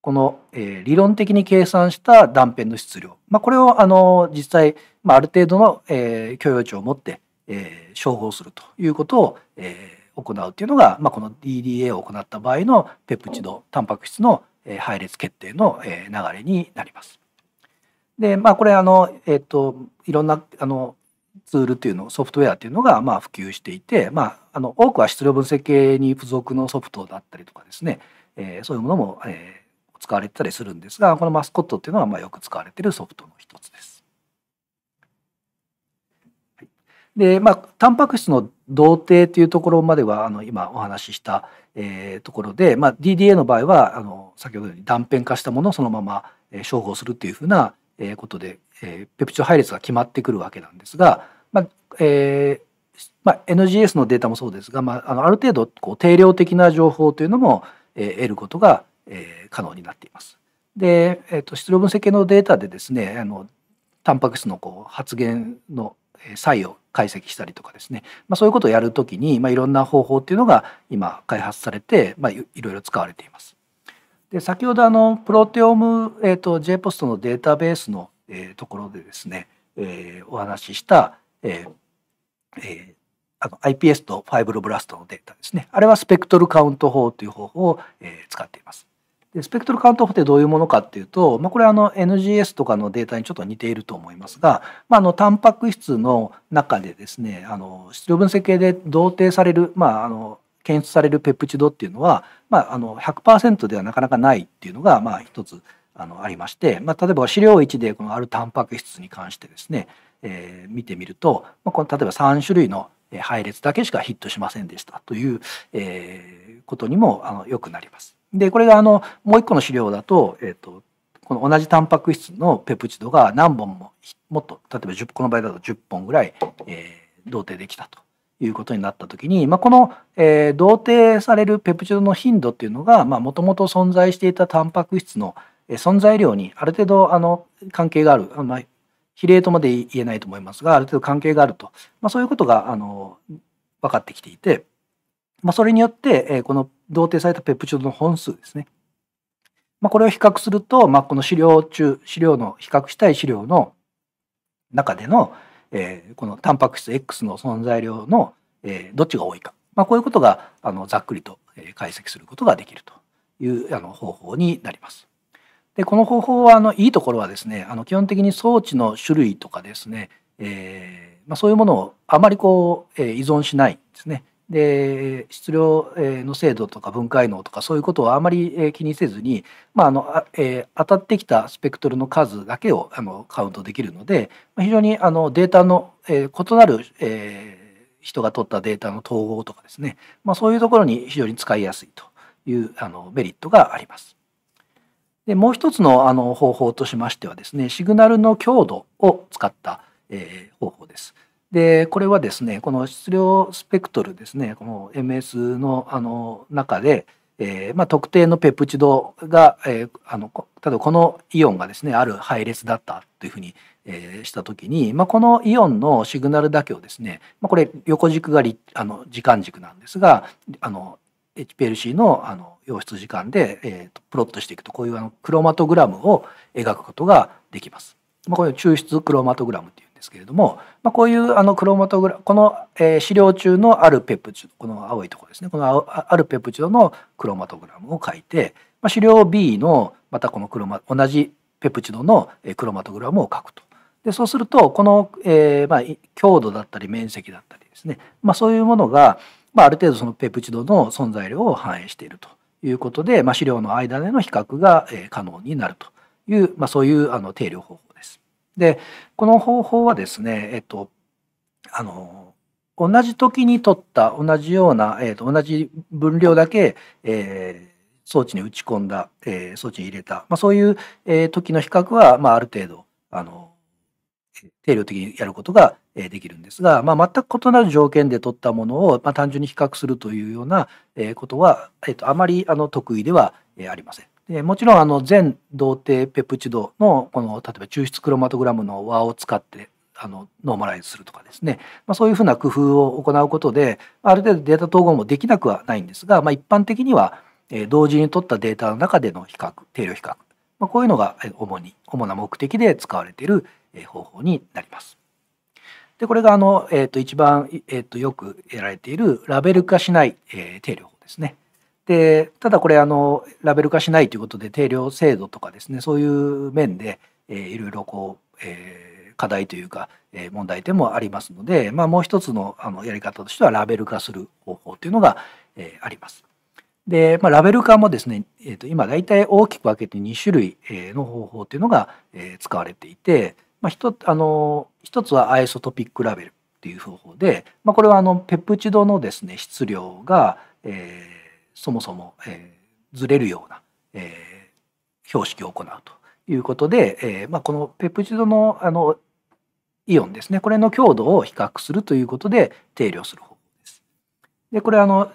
この、えー、理論的に計算した断片の質量、まあ、これをあの実際、まあ、ある程度の、えー、許容値を持って、えー、処方するということを、えー、行うというのが、まあ、この DDA を行った場合のペプチドタンパク質の、えー、配列決定の、えー、流れになります。でまあこれあの、えーと、といろんなあのツールっていうのソフトウェアというのがまあ普及していて、まあ、あの多くは質量分析系に付属のソフトだったりとかですね、えー、そういうものも、えー使われてたりするんですがこのマスコットっていうのはまあよく使われているソフトの一つです。でまあタンパク質の同定というところまではあの今お話しした、えー、ところで、まあ、DDA の場合はあの先ほどように断片化したものをそのまま、えー、処方するっていうふうな、えー、ことで、えー、ペプチド配列が決まってくるわけなんですが、まあえーまあ、NGS のデータもそうですが、まあ、あのある程度こう定量的な情報というのも、えー、得ることがえー、可能になっています。で、えーと、質量分析系のデータでですねあのタンパク質のこう発現の差異を解析したりとかですね、まあ、そういうことをやるときに、まあ、いろんな方法っていうのが今開発されて、まあ、いろいろ使われています。で先ほどあのプロテオム、えーと、J ポストのデータベースの、えー、ところでですね、えー、お話しした、えーえー、あの iPS とファイブロブラストのデータですねあれはスペクトルカウント法という方法を、えー、使っています。でスペクトルカウントフってどういうものかっていうと、まあ、これはあの NGS とかのデータにちょっと似ていると思いますが、まあ、あのタンパク質の中でですねあの質量分析系で同定される、まあ、あの検出されるペプチドっていうのは、まあ、あの100%ではなかなかないっていうのが、まあ、一つあのありまして、まあ、例えば資料1でこのあるタンパク質に関してですね、えー、見てみると、まあ、この例えば3種類の配列だけしかヒットしませんでしたという、えー、ことにもあのよくなります。でこれがあのもう一個の資料だと,、えーと、この同じタンパク質のペプチドが何本ももっと例えば10この場合だと10本ぐらい、えー、同定できたということになった時に、まあ、この、えー、同定されるペプチドの頻度っていうのがもともと存在していたタンパク質の存在量にある程度あの関係がある、まあ、比例とまで言えないと思いますがある程度関係があると、まあ、そういうことがあの分かってきていて、まあ、それによって、えー、この同定されたペプチドの本数ですね。まあ、これを比較すると、まあ、この資料中、資料の、比較したい資料の中での、えー、このタンパク質 X の存在量の、えー、どっちが多いか、まあ、こういうことがあのざっくりと解析することができるというあの方法になります。でこの方法はあのいいところはですねあの基本的に装置の種類とかですね、えーまあ、そういうものをあまりこう、えー、依存しないですね。で質量の精度とか分解能とかそういうことをあまり気にせずに、まああのえー、当たってきたスペクトルの数だけをあのカウントできるので非常にあのデータの、えー、異なる、えー、人が取ったデータの統合とかですね、まあ、そういうところに非常に使いやすいというあのメリットがあります。でもう一つのあの方法としましてはですねシグナルの強度を使った、えー、方法です。でこれはですねこの質量スペクトルですねこの MS のあの中で、えーまあ、特定のペプチドが、えー、あの例えばこのイオンがですねある配列だったというふうに、えー、した時に、まあ、このイオンのシグナルだけをですね、まあ、これ横軸があの時間軸なんですがあの HPLC のあの溶出時間で、えー、プロットしていくとこういうあのクロマトグラムを描くことができます。まあ、これ抽出クロマトグラムとですけれども、まあ、こういうあのクロマトグラこの、え資料中のあるペプチドこの青いところですねこのあるペプチドのクロマトグラムを書いて、まあ、資料 B のまたこのクロマ同じペプチドのクロマトグラムを書くと。でそうするとこの、えー、まあ、強度だったり面積だったりですね、まあ、そういうものが、まあ、ある程度そのペプチドの存在量を反映しているということで、まあ、資料の間での比較が可能になるという、まあ、そういうあの定量方法でこの方法はですねえっとあの同じ時に取った同じような、えっと同じ分量だけ、えー、装置に打ち込んだ、えー、装置に入れた、まあ、そういう、えー、時の比較は、まあ、ある程度あの定量的にやることができるんですが、まあ、全く異なる条件で取ったものを、まあ、単純に比較するというようなことは、えっとあまりあの得意ではありません。でもちろんあの全同定ペプチドのこの例えば抽出クロマトグラムの和を使ってあのノーマライズするとかですね、まあ、そういうふうな工夫を行うことである程度データ統合もできなくはないんですが、まあ、一般的には同時に取ったデータの中での比較定量比較、まあ、こういうのが主に主な目的で使われている方法になります。でこれがあの、えー、と一番、えー、とよく得られているラベル化しない、えー、定量法ですね。でただこれあのラベル化しないということで定量制度とかですねそういう面で、えー、いろいろこう、えー、課題というか、えー、問題点もありますので、まあ、もう一つのあのやり方としてはラベル化する方法というのが、えー、あります。で、まあ、ラベル化もですね、えー、と今大体大きく分けて2種類の方法というのが、えー、使われていて、まあ、ひとあの一つはアイソトピックラベルっていう方法で、まあ、これはあのペプチドのですね質量が、えーそもそも、えー、ずれるような、えー、標識を行うということで、えーまあ、このペプチドのあのイオンですねこれの強度を比較するということで定量する方法です。でこれあの、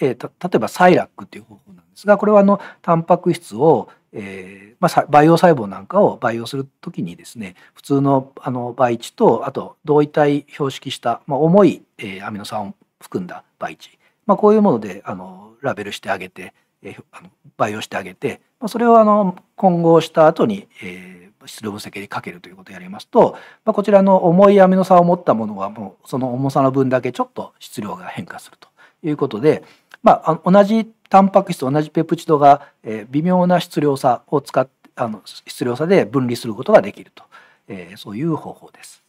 えー、た例えばサイラックという方法なんですがこれはあのタンパク質を、えーまあ、培養細胞なんかを培養するときにですね普通のあの培地とあと同位体標識した、まあ、重い、えー、アミノ酸を含んだ培地まあ、こういうものであのラベルしてあげて、えー、あの培養してあげて、まあ、それをあの混合した後に、えー、出分析にかけるということをやりますと、まあ、こちらの重いアミノ酸を持ったものはもうその重さの分だけちょっと質量が変化するということで、まあ、同じタンパク質同じペプチドが、えー、微妙な質量差を使ってあの質量差で分離することができると、えー、そういう方法です。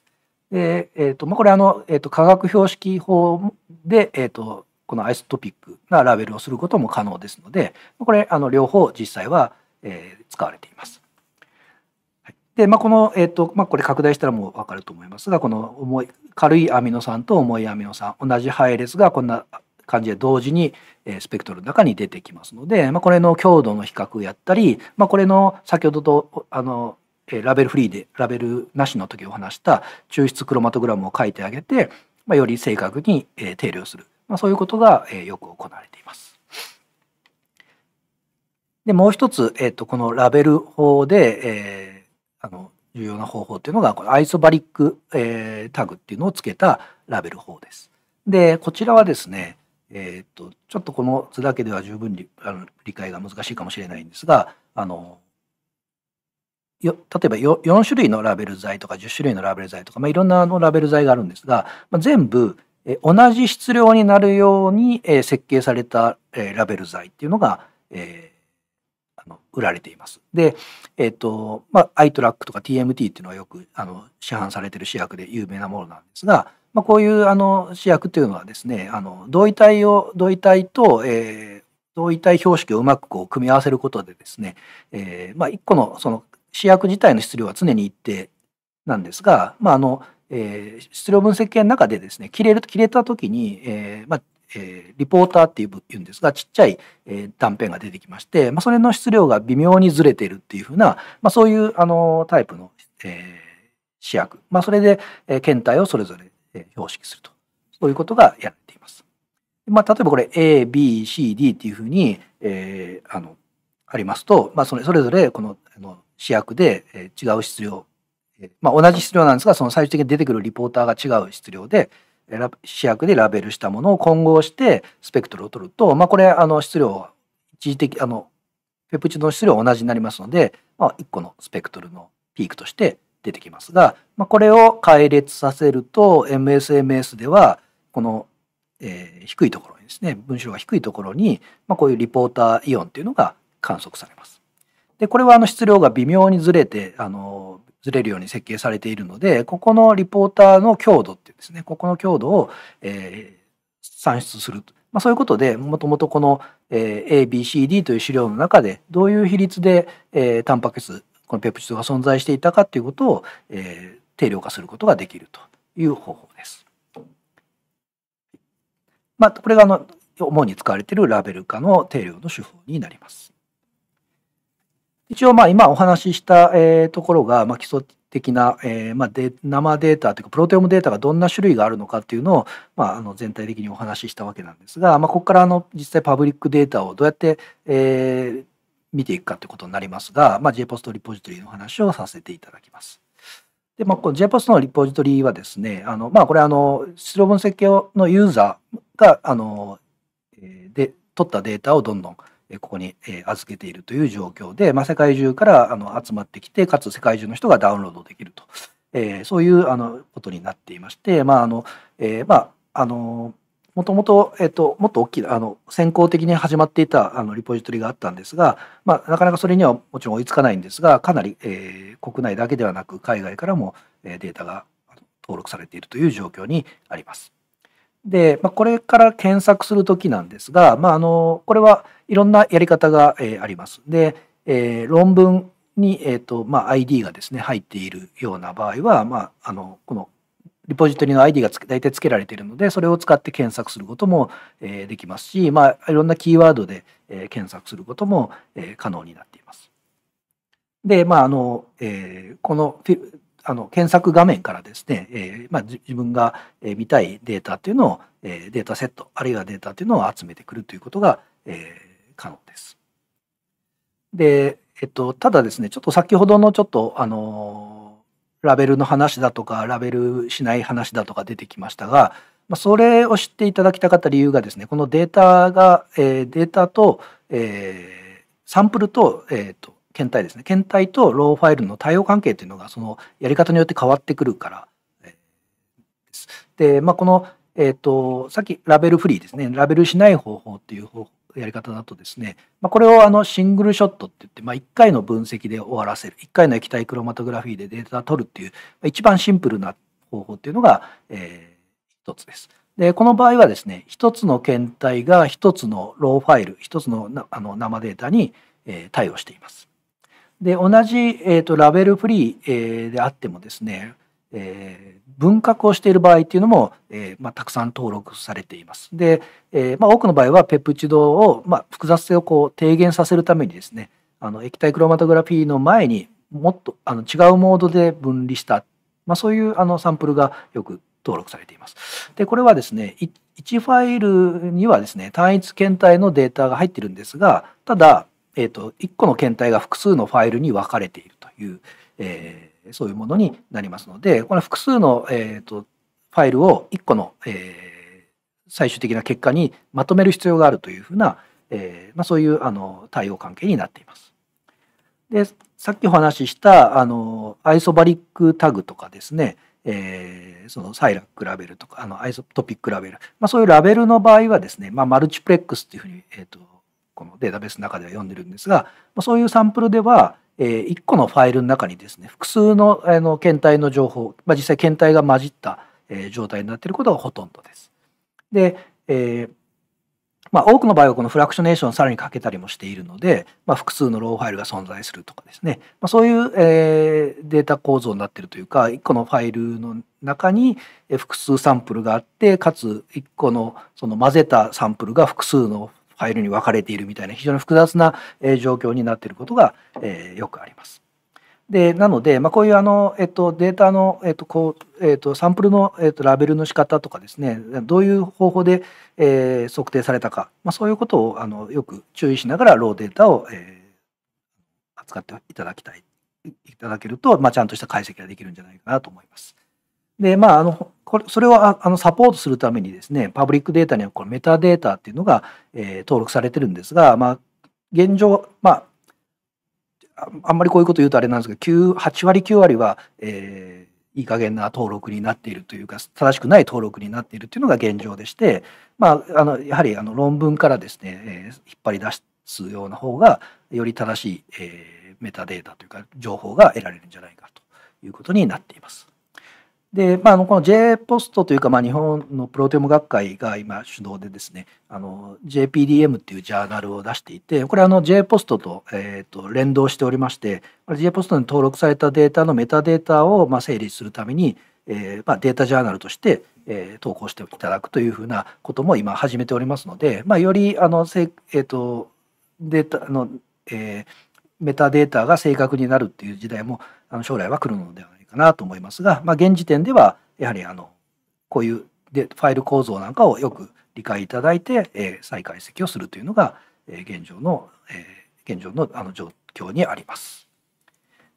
でえーとまあ、これあの、えーと、と化学標識法で、えーとこのアイストピックなラベルをすることも可能ですのでこれあの両方実際は、えー、使われています。で、まあ、この、えっ、ー、と、まあ、これ拡大したらもうわかると思いますが、この重い、軽いアミノ酸と重いアミノ酸、同じ配列がこんな感じで同時に、えスペクトルの中に出てきますので、まあ、これの強度の比較やったり、まあ、これの先ほどと、あの、えラベルフリーで、ラベルなしの時お話した抽出クロマトグラムを書いてあげて、まあ、より正確に、え定量するまあ、そういうことが、えよく行われています。でもう一つ、えー、とこのラベル法で、えー、あの重要な方法っていうのがこのアイソバリック、えー、タグっていうのをつけたラベル法です。でこちらはですね、えーと、ちょっとこの図だけでは十分にあの理解が難しいかもしれないんですがあのよ例えばよ4種類のラベル剤とか10種類のラベル剤とか、まあ、いろんなのラベル剤があるんですが、まあ、全部、え同じ質量になるように、え設計された、えラベル材っていうのが、えあの売られています。で、えっ、と、まあ、アイトラックとか TMT っていうのはよくあの市販されてる試薬で有名なものなんですが、まあ、こういうあの試薬というのはですねあの同位体を同位体と、えー、同位体標識をうまくこう組み合わせることでですね、えーまあ、1個のその試薬自体の質量は常に一定なんですが、まあ、あのえー、質量分析系の中でですね切れる切れた時に、えーまあえー、リポーターっていういうんですがちっちゃい、えー、断片が出てきまして、まあ、それの質量が微妙にずれてるっていうふうな、まあ、そういうあのタイプの、えー、試薬、まあ、それで、えー、検体をそれぞれ、えー、標識するとそういうことがやっています。まあ、例えばこれ ABCD っていうふうに、えー、あのありますと、まあ、それそれぞれこのあの試薬で、えー、違う質量まあ、同じ質量なんですがその最終的に出てくるリポーターが違う質量で試薬でラベルしたものを混合してスペクトルを取ると、まあ、これあの質量一時的あのペプチドの質量は同じになりますので、まあ、1個のスペクトルのピークとして出てきますが、まあ、これを解列させると MSMS ではこの、えー、低いところにですね分子量が低いところに、まあ、こういうリポーターイオンっていうのが観測されます。でこれはあの質量が微妙にずれてあのずれるように設計されているのでここのリポーターの強度っていうですねここの強度を、えー、算出すると、まあ、そういうことでもともとこの、えー、ABCD という資料の中でどういう比率で、えー、タンパク質このペプチドが存在していたかということを、えー、定量化することができるという方法です。まあ、これがあの主に使われているラベル化の定量の手法になります。一応まあ今お話しした、えところが、まあ、基礎的な、えまあ、で生データというかプロテオムデータがどんな種類があるのかっていうのを、まあ、あの全体的にお話ししたわけなんですが、まあ、ここからあの実際パブリックデータをどうやって、え見ていくかということになりますが、まあ、JPOST リポジトリの話をさせていただきます。で、まあ、この JPOST のリポジトリはですね、あのまあ、これあの出力分析のユーザーがあので取ったデータをどんどんここに預けているという状況で、まあ、世界中からあの集まってきてかつ世界中の人がダウンロードできると、えー、そういうあのことになっていまして、まああのえー、まああのもともと、えっと、もっと大きな、あの、先行的に始まっていた、あの、リポジトリがあったんですが、まあ、なかなかそれにはもちろん追いつかないんですが、かなり、えー、国内だけではなく、海外からも、えー、データが登録されているという状況にあります。で、まあ、これから検索する時なんですが、まあ、あのこれはいろんなやり方が、えー、あります。で、えー、論文に、えーとまあ、ID がですね入っているような場合は、まあ、あのこのリポジトリの ID が大体つけられているのでそれを使って検索することも、えー、できますし、まあ、いろんなキーワードで、えー、検索することも、えー、可能になっています。で、まああのえー、このあの検索画面からですね、えまあ、自分が見たいデータというのを、えデータセットあるいはデータというのを集めてくるということが、え可能です。で、えっと、ただですねちょっと先ほどのちょっとあのラベルの話だとかラベルしない話だとか出てきましたが、まあ、それを知っていただきたかった理由がですねこのデータが、えデータと、えサンプルと,、えー、と検体ですね検体とローファイルの対応関係というのがそのやり方によって変わってくるから、です。でまあ、この、えーと、さっきラベルフリーですねラベルしない方法っていう方やり方だとですね、まあ、これをあのシングルショットっていって、まあ、1回の分析で終わらせる1回の液体クロマトグラフィーでデータ取るっていう、まあ、一番シンプルな方法っていうのが、えー、1つです。でこの場合はですね1つの検体が1つのローファイル1つのあの生データに、えー、対応しています。で同じ、えーと、ラベルフリー、えー、であってもですね、えー、分割をしている場合っていうのも、えーまあ、たくさん登録されています。で、えーまあ、多くの場合はペプチドを、まあ、複雑性をこう低減させるためにですねあの液体クロマトグラフィーの前にもっとあの違うモードで分離した、まあ、そういうあのサンプルがよく登録されています。でこれはですね1ファイルにはですね単一検体のデータが入ってるんですがただえーと、1個の検体が複数のファイルに分かれているという、えー、そういうものになりますのでこの複数の、えーと、ファイルを1個の、えー、最終的な結果にまとめる必要があるというふうな、えー、まあ、そういうあの対応関係になっています。でさっきお話ししたあのアイソバリックタグとかですねえー、そのサイラックラベルとかあのアイソトピックラベル、まあ、そういうラベルの場合はですね、まあ、マルチプレックスっていうふうに、えーとこのデータベースの中では読んでるんですが、そういうサンプルでは、え1個のファイルの中にですね複数のあの検体の情報、まあ、実際検体が混じった、え状態になっていることがほとんどです。で、えーまあ、多くの場合はこのフラクショネーションをさらにかけたりもしているので、まあ、複数のローファイルが存在するとかですね、まあ、そういう、えデータ構造になっているというか1個のファイルの中に複数サンプルがあってかつ1個のその混ぜたサンプルが複数のファイルに分かれているみたいな非常に複雑な状況になっていることがよくあります。でなので、まあ、こういうあの、えっと、データの、えっとこうえっと、サンプルの、えっと、ラベルの仕方とかですねどういう方法で、えー、測定されたか、まあ、そういうことをあのよく注意しながらローデータを、えー、扱っていただきたいいただけると、まあ、ちゃんとした解析ができるんじゃないかなと思います。で、まあ、あの、これそれをあのサポートするためにですね、パブリックデータにはこのメタデータっていうのが、えー、登録されてるんですが、まあ、現状、まあ、あんまりこういうこと言うとあれなんですが、9 8割、9割は、えー、いい加減な登録になっているというか、正しくない登録になっているというのが現状でして、まあ、あのやはりあの論文からですね、えー、引っ張り出すような方が、より正しい、えー、メタデータというか、情報が得られるんじゃないかということになっています。で、まあ、この J ポストというか、まあ、日本のプロテオム学会が今主導でですね、あの JPDM っていうジャーナルを出していて、これあの J ポストと,、えー、と連動しておりまして、J ポストに登録されたデータのメタデータをまあ整理するために、えーまあ、データジャーナルとして、えー、投稿していただくというふうなことも今始めておりますので、まあ、よりあのせ、えーと、とデータの、えー、メタデータが正確になるっていう時代もあの将来は来るのではないかなと思いますが、まあ、現時点ではやはりあのこういうでファイル構造なんかをよく理解いただいて、えー、再解析をするというのが、えー、現状の、えー、現状のあの状況にあります。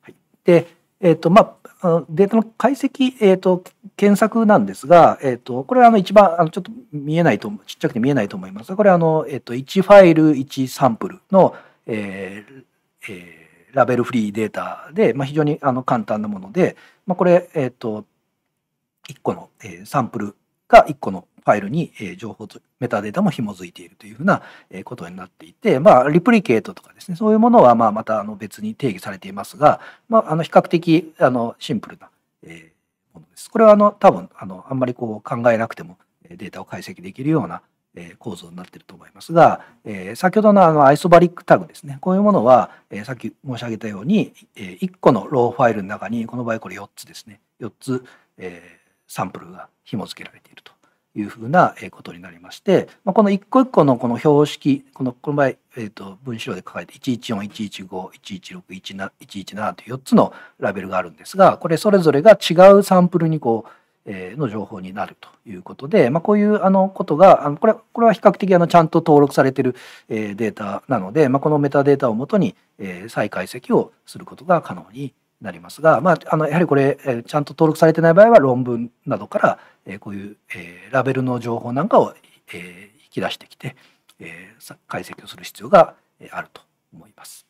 はい、で、えーとまあ、データの解析、えーと、検索なんですが、えーと、これはあの一番あのちょっと見えないとちっちゃくて見えないと思いますがこれはあの、えーと、と1ファイル1サンプルの、えーえーラベルフリーデータで、まあ、非常にあの簡単なもので、まあ、これ、えーと、1個の、えサンプルが1個のファイルに、え情報とメタデータも紐づいているというふうなことになっていて、まあ、リプリケートとかですねそういうものはまあまたあの別に定義されていますが、まあ、あの比較的あのシンプルな、えものです。これはあの多分あのあんまりこう考えなくてもデータを解析できるような構造になっていると思いますが、えー、先ほどのあのアイソバリックタグですねこういうものは、えー、さっき申し上げたように、えー、1個のローファイルの中にこの場合これ4つですね4つ、えー、サンプルが紐付けられているというふうなことになりまして、まあ、この一個一個のこの標識このこの場合、えー、と文章で書かれて114115116117という4つのラベルがあるんですがこれそれぞれが違うサンプルにこうの情報になるということで、まあ、こういうあのことがあのこれこれは比較的あのちゃんと登録されてるデータなので、まあ、このメタデータをもとに再解析をすることが可能になりますが、まあ、あのやはりこれちゃんと登録されてない場合は論文などからこういうラベルの情報なんかを引き出してきて解析をする必要があると思います。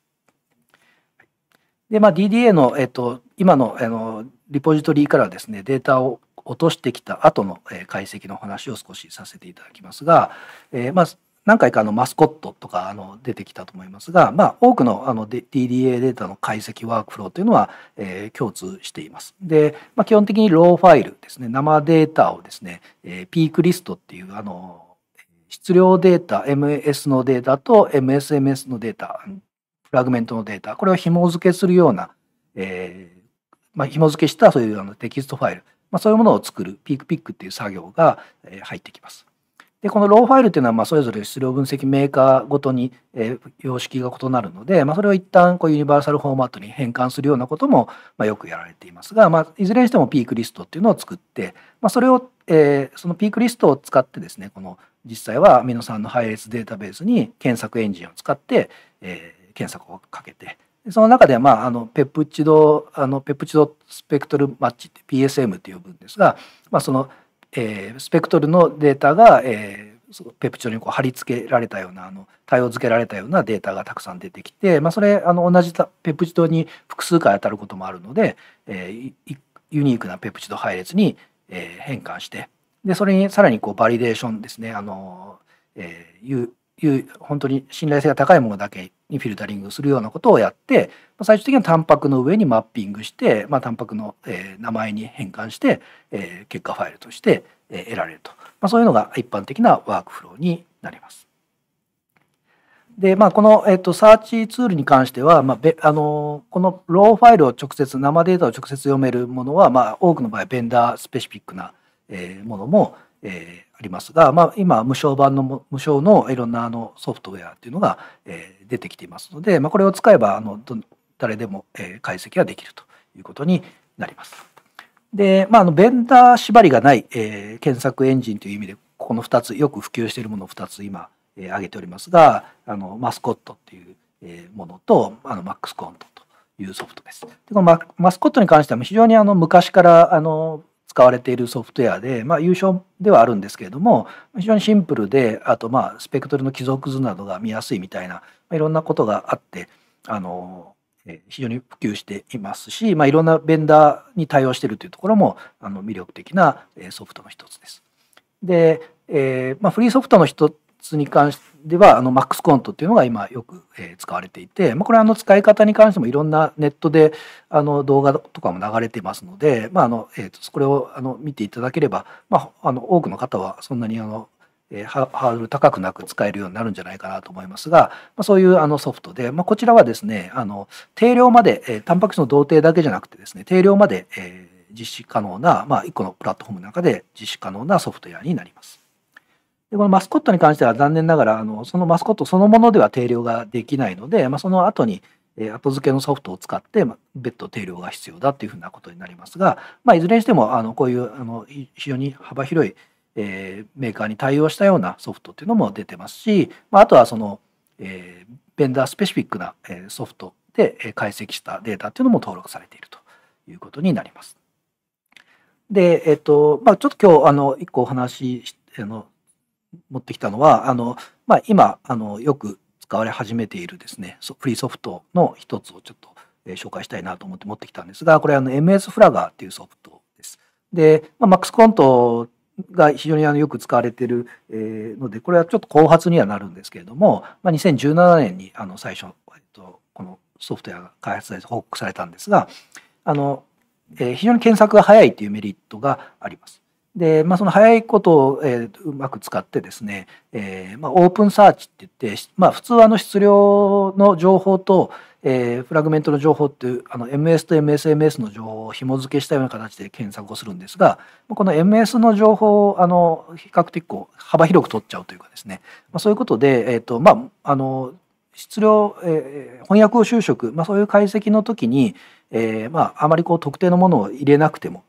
でまあ、DDA の、えっと、今のあのリポジトリからですねデータを落としてきた後の解析の話を少しさせていただきますが、えー、まあ何回かあのマスコットとかあの出てきたと思いますが、まあ、多くのあの DDA データの解析ワークフローというのは、え共通しています。で、まあ、基本的にローファイルですね生データをですね、えー、ピークリストっていうあの質量データ MS のデータと MSMS のデータフラグメントのデータこれを紐付けするような、えーまあ、紐付けしたそういうあのテキストファイルまあ、そういうものを作るピークピックっていう作業が入ってきます。でこのローファイルというのはまそれぞれ質量分析メーカーごとに、え様式が異なるので、まあ、それを一旦こうユニバーサルフォーマットに変換するようなこともまよくやられていますが、まあ、いずれにしてもピークリストっていうのを作って、まあ、それを、えー、そのピークリストを使ってですねこの実際はアミノ酸の配列データベースに検索エンジンを使って、えー、検索をかけてその中で、まあ、あのペプチドあのペプチドスペクトルマッチって PSM って呼ぶんですが、まあ、その、えー、スペクトルのデータが、えー、ペプチドにこう貼り付けられたようなあの対応付けられたようなデータがたくさん出てきて、まあ、それあの同じペプチドに複数回当たることもあるので、えー、ユニークなペプチド配列に、えー、変換してでそれにさらにこうバリデーションですねあの、えー、いう本当に信頼性が高いものだけにフィルタリングするようなことをやって最終的にはタンパクの上にマッピングして、まあ、タンパクの、えー、名前に変換して、えー、結果ファイルとして、えー、得られると、まあ、そういうのが一般的なワークフローになります。でまあ、この、えっと、サーチツールに関しては、まあ、べあのこのローファイルを直接生データを直接読めるものは、まあ、多くの場合ベンダースペシフィックな、えー、ものも、えー、ありますが、まあ、今無償版の無償のいろんなあのソフトウェアっていうのが、え出てきていますので、まあ、これを使えばあの誰でも、え解析ができるということになります。で、まあ、あのベンダー縛りがない、え検索エンジンという意味でこの2つよく普及しているものを2つ今、え挙げておりますがあのマスコットっていう、えものとあのマックスコントというソフトです。でこのマスコットに関しては非常にあの昔からあの使われているソフトウェアで、まあ、優勝ではあるんですけれども非常にシンプルであとまあスペクトルの貴族図などが見やすいみたいな、まあ、いろんなことがあってあの非常に普及していますし、まあ、いろんなベンダーに対応しているというところもあの魅力的なソフトの一つです。で、えーまあ、フリーソフトの一スに関してはあのックスコントっていうのが今よく、えー、使われていて、まあ、これあの使い方に関してもいろんなネットであの動画とかも流れてますので、まああのえーと、これをあの見ていただければ、まあ、あの多くの方はそんなにあのえー、ハードル高くなく使えるようになるんじゃないかなと思いますが、まあ、そういうあのソフトで、まあ、こちらはですねあの定量まで、えー、タンパク質の同定だけじゃなくてですね定量まで、えー、実施可能な、まあ、1個のプラットフォームの中で実施可能なソフトウェアになります。でこのマスコットに関しては残念ながらあのそのマスコットそのものでは定量ができないので、まあ、その後に後付けのソフトを使って、ま別途定量が必要だというふうなことになりますが、まあ、いずれにしてもあのこういうあの非常に幅広い、えー、メーカーに対応したようなソフトというのも出てますし、まあ、あとはその、えー、ベンダースペシフィックな、えソフトで解析したデータっていうのも登録されているということになります。で、えっ、ー、とまあ、ちょっと今日あの1個お話しあの持ってきたのはあの、まあ、今あのよく使われ始めているですねフリーソフトの一つをちょっと、えー、紹介したいなと思って持ってきたんですがこれあの MS フラガーっていうソフトです。で、まあ、MAX コントが非常にあのよく使われてる、えー、のでこれはちょっと後発にはなるんですけれども、まあ、2017年にあの最初、えっと、このソフトウェアが開発されて報告されたんですがあの、えー、非常に検索が早いっていうメリットがあります。で、まあ、その早いことを、えー、うまく使ってですね、えーまあ、オープンサーチって言って、まあ、普通あの質量の情報と、えー、フラグメントの情報っていうあの MS と MSMS の情報を紐付けしたような形で検索をするんですがこの MS の情報をあの比較的こう幅広く取っちゃうというかですね、まあ、そういうことで、えーとまあ、あの質量、えー、翻訳を就職、まあ、そういう解析の時に、えーまあ、あまりこう特定のものを入れなくても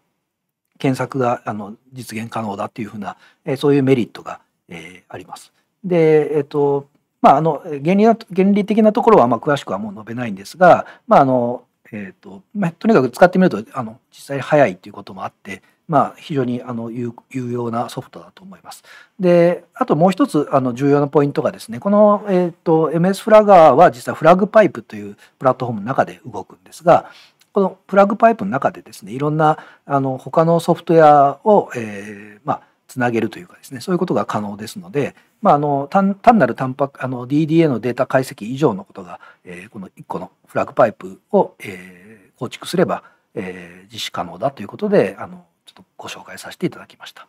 検索があの実現可能だっていうふうな、えそういうメリットが、えあります。で、えっとまあ、あの原理原理的なところはまあ詳しくはもう述べないんですが、まああのえーとまあ、とにかく使ってみるとあの実際早いということもあって、まあ、非常にあの有用なソフトだと思います。であともう一つあの重要なポイントがですねこの、えーと、と MS フラガーは実はフラグパイプというプラットフォームの中で動くんですが、このプラグパイプの中でですねいろんなあの他のソフトウェアを、えー、まあつなげるというかですねそういうことが可能ですので、まあ、あの単単なるタンパクあの DDA のデータ解析以上のことが、えー、この1個のフラグパイプを、えー、構築すれば、えー、実施可能だということであのちょっとご紹介させていただきました。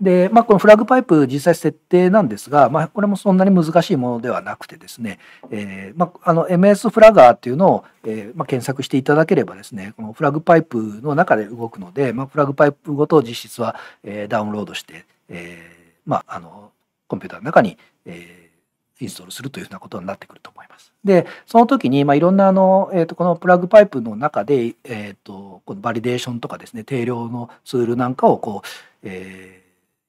で、まあ、このフラッグパイプ実際設定なんですが、まあ、これもそんなに難しいものではなくてですね、えーまあ、あの MS フラガーっていうのを、えーまあ、検索していただければですねこのフラッグパイプの中で動くので、まあ、フラッグパイプごと実質は、えー、ダウンロードして、えーまあ、あのコンピューターの中に、えー、インストールするというふなことになってくると思います。で、その時に、まあ、いろんなあの、えーと、このプラグパイプの中で、えーと、とこのバリデーションとかですね定量のツールなんかをこう、えー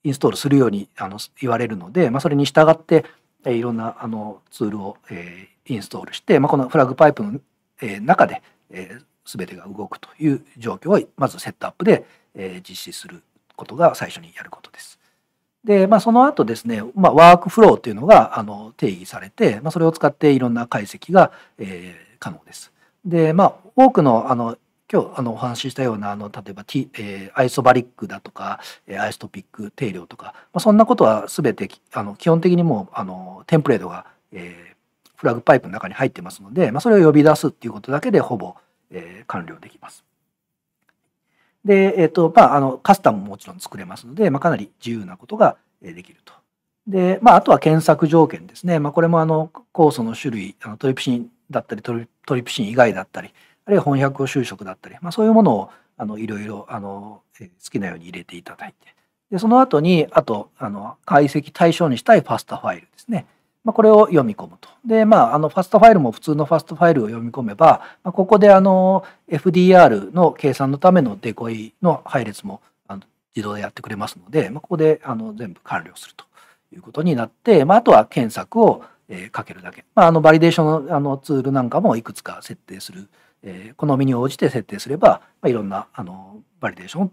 インストールするようにあの言われるので、まあ、それに従って、えー、いろんなあのツールを、えー、インストールして、まあ、このフラグパイプの、えー、中で、えー、全てが動くという状況をまずセットアップで、えー、実施することが最初にやることです。で、まあ、その後ですね、まあ、ワークフローというのがあの定義されて、まあ、それを使っていろんな解析が、えー、可能です。で、まあ、多くのあの今日あのお話ししたようなあの例えば、T えー、アイソバリックだとか、えー、アイストピック定量とか、まあ、そんなことは全てあの基本的にもうあのテンプレートが、えー、フラグパイプの中に入ってますので、まあ、それを呼び出すっていうことだけでほぼ、えー、完了できます。で、えーとまあ、あのカスタムももちろん作れますので、まあ、かなり自由なことができると。で、まあ、あとは検索条件ですね。まあ、これもあの酵素の種類あのトリプシンだったりトリプシン以外だったり、あるいは翻訳語修飾だったり、まあ、そういうものをあのいろいろあの好きなように入れていただいてでその後にあとあの解析対象にしたいファスタファイルですね、まあ、これを読み込むとでまああのファスタファイルも普通のファストファイルを読み込めば、まあ、ここであの FDR の計算のためのデコイの配列もあの自動でやってくれますので、まあ、ここであの全部完了するということになって、まあ、あとは検索をえかけるだけ、まあ、あのバリデーションのあのツールなんかもいくつか設定するえー、好みに応じて設定すれば、まあ、いろんなあのバリデーション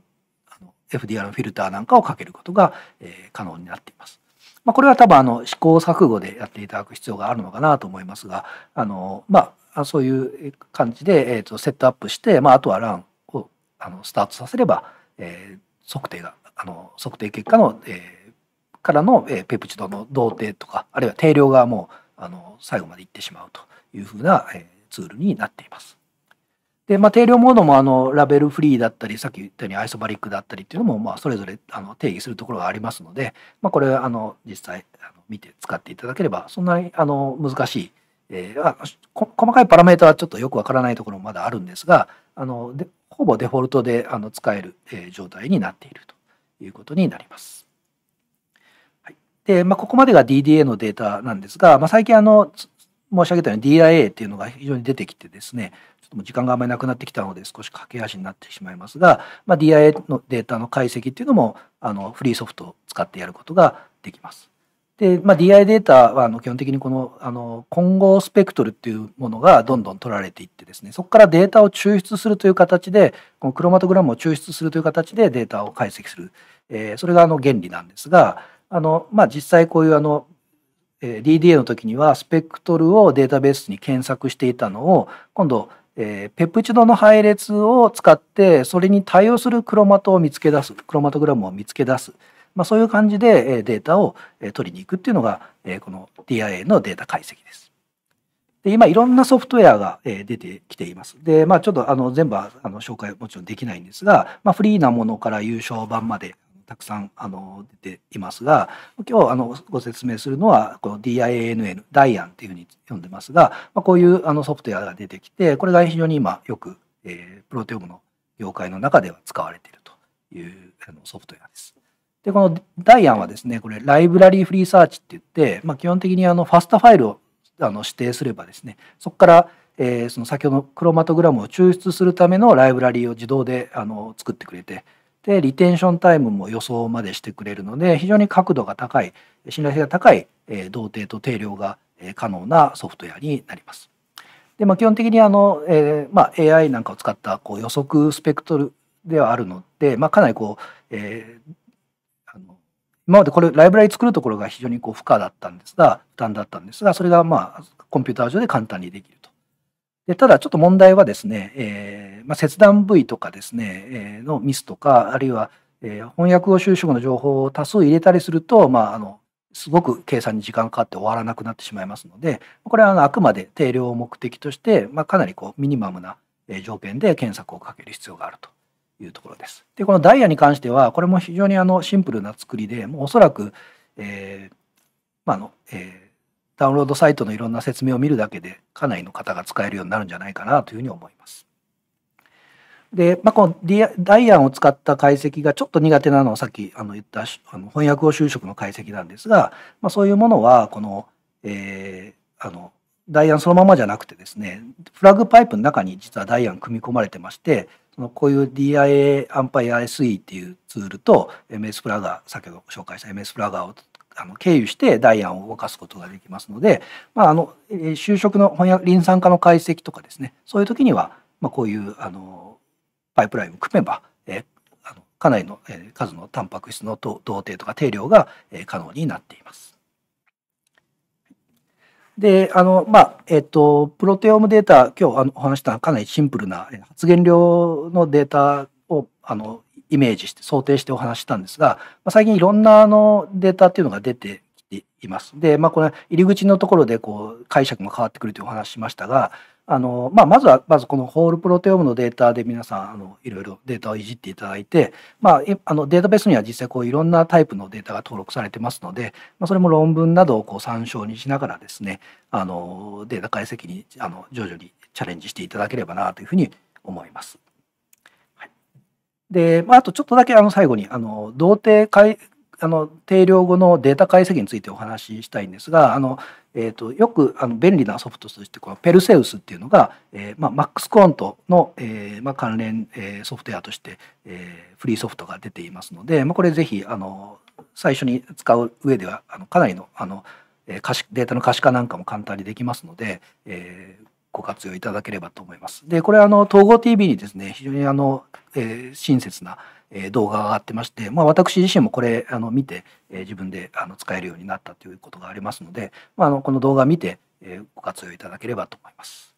あの FDR のフィルターなんかをかけることが、えー、可能になっています。まあ、これは多分あの試行錯誤でやっていただく必要があるのかなと思いますがあの、まあ、そういう感じで、えー、とセットアップして、まあ、あとはランをあのスタートさせれば、えー、測定があの測定結果の、えー、からの、えー、ペプチドの同定とかあるいは定量がもうあの最後までいってしまうというふうな、えー、ツールになっています。で、まあ、定量モードもあのラベルフリーだったりさっき言ったようにアイソバリックだったりっていうのもまあそれぞれあの定義するところがありますので、まあ、これあの実際あの見て使っていただければそんなにあの難しい、えー、細かいパラメータはちょっとよくわからないところもまだあるんですがあのでほぼデフォルトであの使える、えー、状態になっているということになります。はい、でまあ、ここまでが DDA のデータなんですが、まあ、最近あの申し上げたように DIA っていうのが非常に出てきてですね、ちょっともう時間があまりなくなってきたので少し駆け足になってしまいますが、まあ、DIA のデータの解析っていうのもあのフリーソフトを使ってやることができます。で、まあ、DI データはあの基本的にこのあの混合スペクトルっていうものがどんどん取られていってですねそこからデータを抽出するという形でこのクロマトグラムを抽出するという形でデータを解析する、えー、それがあの原理なんですがあの、まあ、実際こういうあの DDA の時にはスペクトルをデータベースに検索していたのを今度えー、ペプチドの配列を使ってそれに対応するクロマトを見つけ出すクロマトグラムを見つけ出す、まあ、そういう感じで、えデータを、え取りに行くっていうのが、えこの DIA のデータ解析です。で今いろんなソフトウェアが、え出てきています。でまあちょっとあの全部あの紹介もちろんできないんですが、まあ、フリーなものから優勝版までたくさんあの出ていますが今日あのご説明するのはこの DIANN ダイアンっていうふうに呼んでますが、まあ、こういうあのソフトウェアが出てきてこれが非常に今よく、えー、プロテオムの業界の中では使われているというあのソフトウェアです。でこのダイアンはですねこれライブラリーフリーサーチって言って、まあ、基本的にあのファスタファイルをあの指定すればですねそこからえその先ほどのクロマトグラムを抽出するためのライブラリーを自動であの作ってくれてでリテンションタイムも予想までしてくれるので非常に角度が高い信頼性が高い、え同定と定量が可能なソフトウェアになります。でまあ、基本的にあの、えーまあ、AI なんかを使ったこう予測スペクトルではあるので、まあ、かなりこう、えー、あの今までこれライブラリ作るところが非常にこう負荷だったんですが負担だったんですがそれがまあコンピューター上で簡単にできると。でただちょっと問題はですね、えーまあ、切断部位とかですね、えー、のミスとか、あるいは、えー、翻訳を収集後の情報を多数入れたりすると、まあ、あのすごく計算に時間かかって終わらなくなってしまいますので、これはあのあくまで定量を目的として、まあ、かなりこうミニマムな条件で検索をかける必要があるというところです。で、このダイヤに関しては、これも非常にあのシンプルな作りで、もうおそらく、えーまあのえー、ダウンロードサイトのいろんな説明を見るだけでかなりの方が使えるようになるんじゃないかなというふうに思います。で、まあ、このダイアンを使った解析がちょっと苦手なのはさっきあの言ったあの翻訳を就職の解析なんですが、まあ、そういうものはこの,、えー、あのダイアンそのままじゃなくてですねフラグパイプの中に実はダイアン組み込まれてましてそのこういう DIA アンパイア SE っていうツールと MS フラガー先ほど紹介した MS フラガーをあの経由してダイヤを動かすことができますので、まあ、あの就職の翻訳臨酸化の解析とかですねそういう時には、まあ、こういうあのパイプラインを組めば、えあのかなりの、え数のタンパク質の同定とか定量が、え可能になっています。で、あの、まあ、えっと、プロテオームデータ、今日あのお話したかなりシンプルな発現量のデータを、あの、イメージして想定してお話したんですが、まあ、最近いろんなあのデータっていうのが出てきています。で、まあ、これ入り口のところでこう解釈も変わってくるというお話しましたがあの、まあ、まずはまずこのホールプロテオムのデータで皆さんあのいろいろデータをいじっていただいて、まあ、あのデータベースには実際こういろんなタイプのデータが登録されてますので、まあ、それも論文などをこう参照にしながらですねあのデータ解析にあの徐々にチャレンジしていただければなというふうに思います。で、まあ、あとちょっとだけあの最後にあの同定解あの定量後のデータ解析についてお話ししたいんですがあの、えーと、よくあの便利なソフトとしてこのペルセウスっていうのが、えーまあ、マックスコントの、えーまあ、関連、えー、ソフトウェアとして、えー、フリーソフトが出ていますので、まあ、これぜひあの最初に使う上ではあのかなりのあの可視データの可視化なんかも簡単にできますので、えー、ご活用いただければと思います。でこれあの統合 TV にですね非常にあの、えー、親切な動画が上がってまして、まあ、私自身もこれあの見てえ自分であの使えるようになったということがありますので、まあ、あのこの動画を見てえご活用いただければと思います。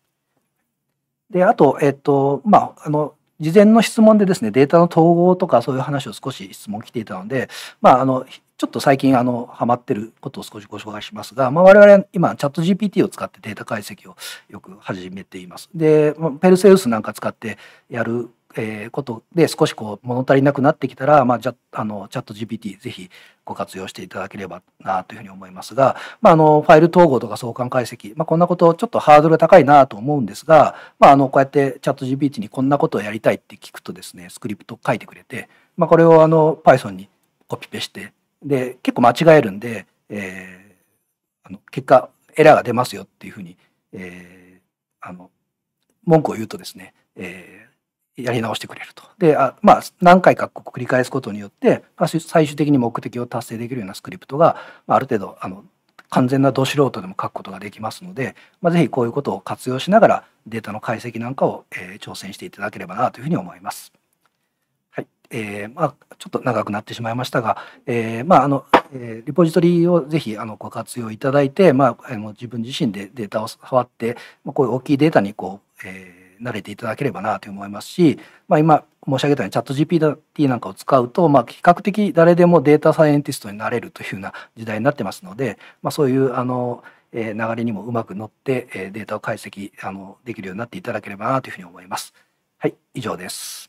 であと、えっとまあ、あの事前の質問でですねデータの統合とかそういう話を少し質問来ていたので、まあ、あのちょっと最近あのハマってることを少しご紹介しますが、まあ、我々は今チャット GPT を使ってデータ解析をよく始めています。でペルセウスなんか使ってやるえー、ことで少しこう物足りなくなってきたら、まあ、じゃあのチャット GPT ぜひご活用していただければなというふうに思いますが、まあ、あのファイル統合とか相関解析、まあ、こんなことちょっとハードル高いなと思うんですが、まあ、あのこうやってチャット GPT にこんなことをやりたいって聞くとですねスクリプト書いてくれて、まあ、これをあの Python にコピペしてで結構間違えるんで、えー、あの結果エラーが出ますよっていうふうに、えー、あの文句を言うとですね、えーやり直してくれると。であまあ、何回か繰り返すことによって、まあ、最終的に目的を達成できるようなスクリプトが、まあ、ある程度あの完全など素人でも書くことができますので、まあ、ぜひこういうことを活用しながらデータの解析なんかを、えー、挑戦していただければなというふうに思います。はいえーまあ、ちょっと長くなってしまいましたが、えーまああのえー、リポジトリをぜひあのご活用いただいて、まあ、あの自分自身でデータを触って、まあ、こういう大きいデータにこう、えー慣れていただければなと思いますし、まあ、今申し上げたようにチャット GPT なんかを使うと、まあ、比較的誰でもデータサイエンティストになれるというような時代になってますので、まあ、そういうあの流れにもうまく乗ってデータを解析あのできるようになっていただければなというふうに思います。はい、以上です。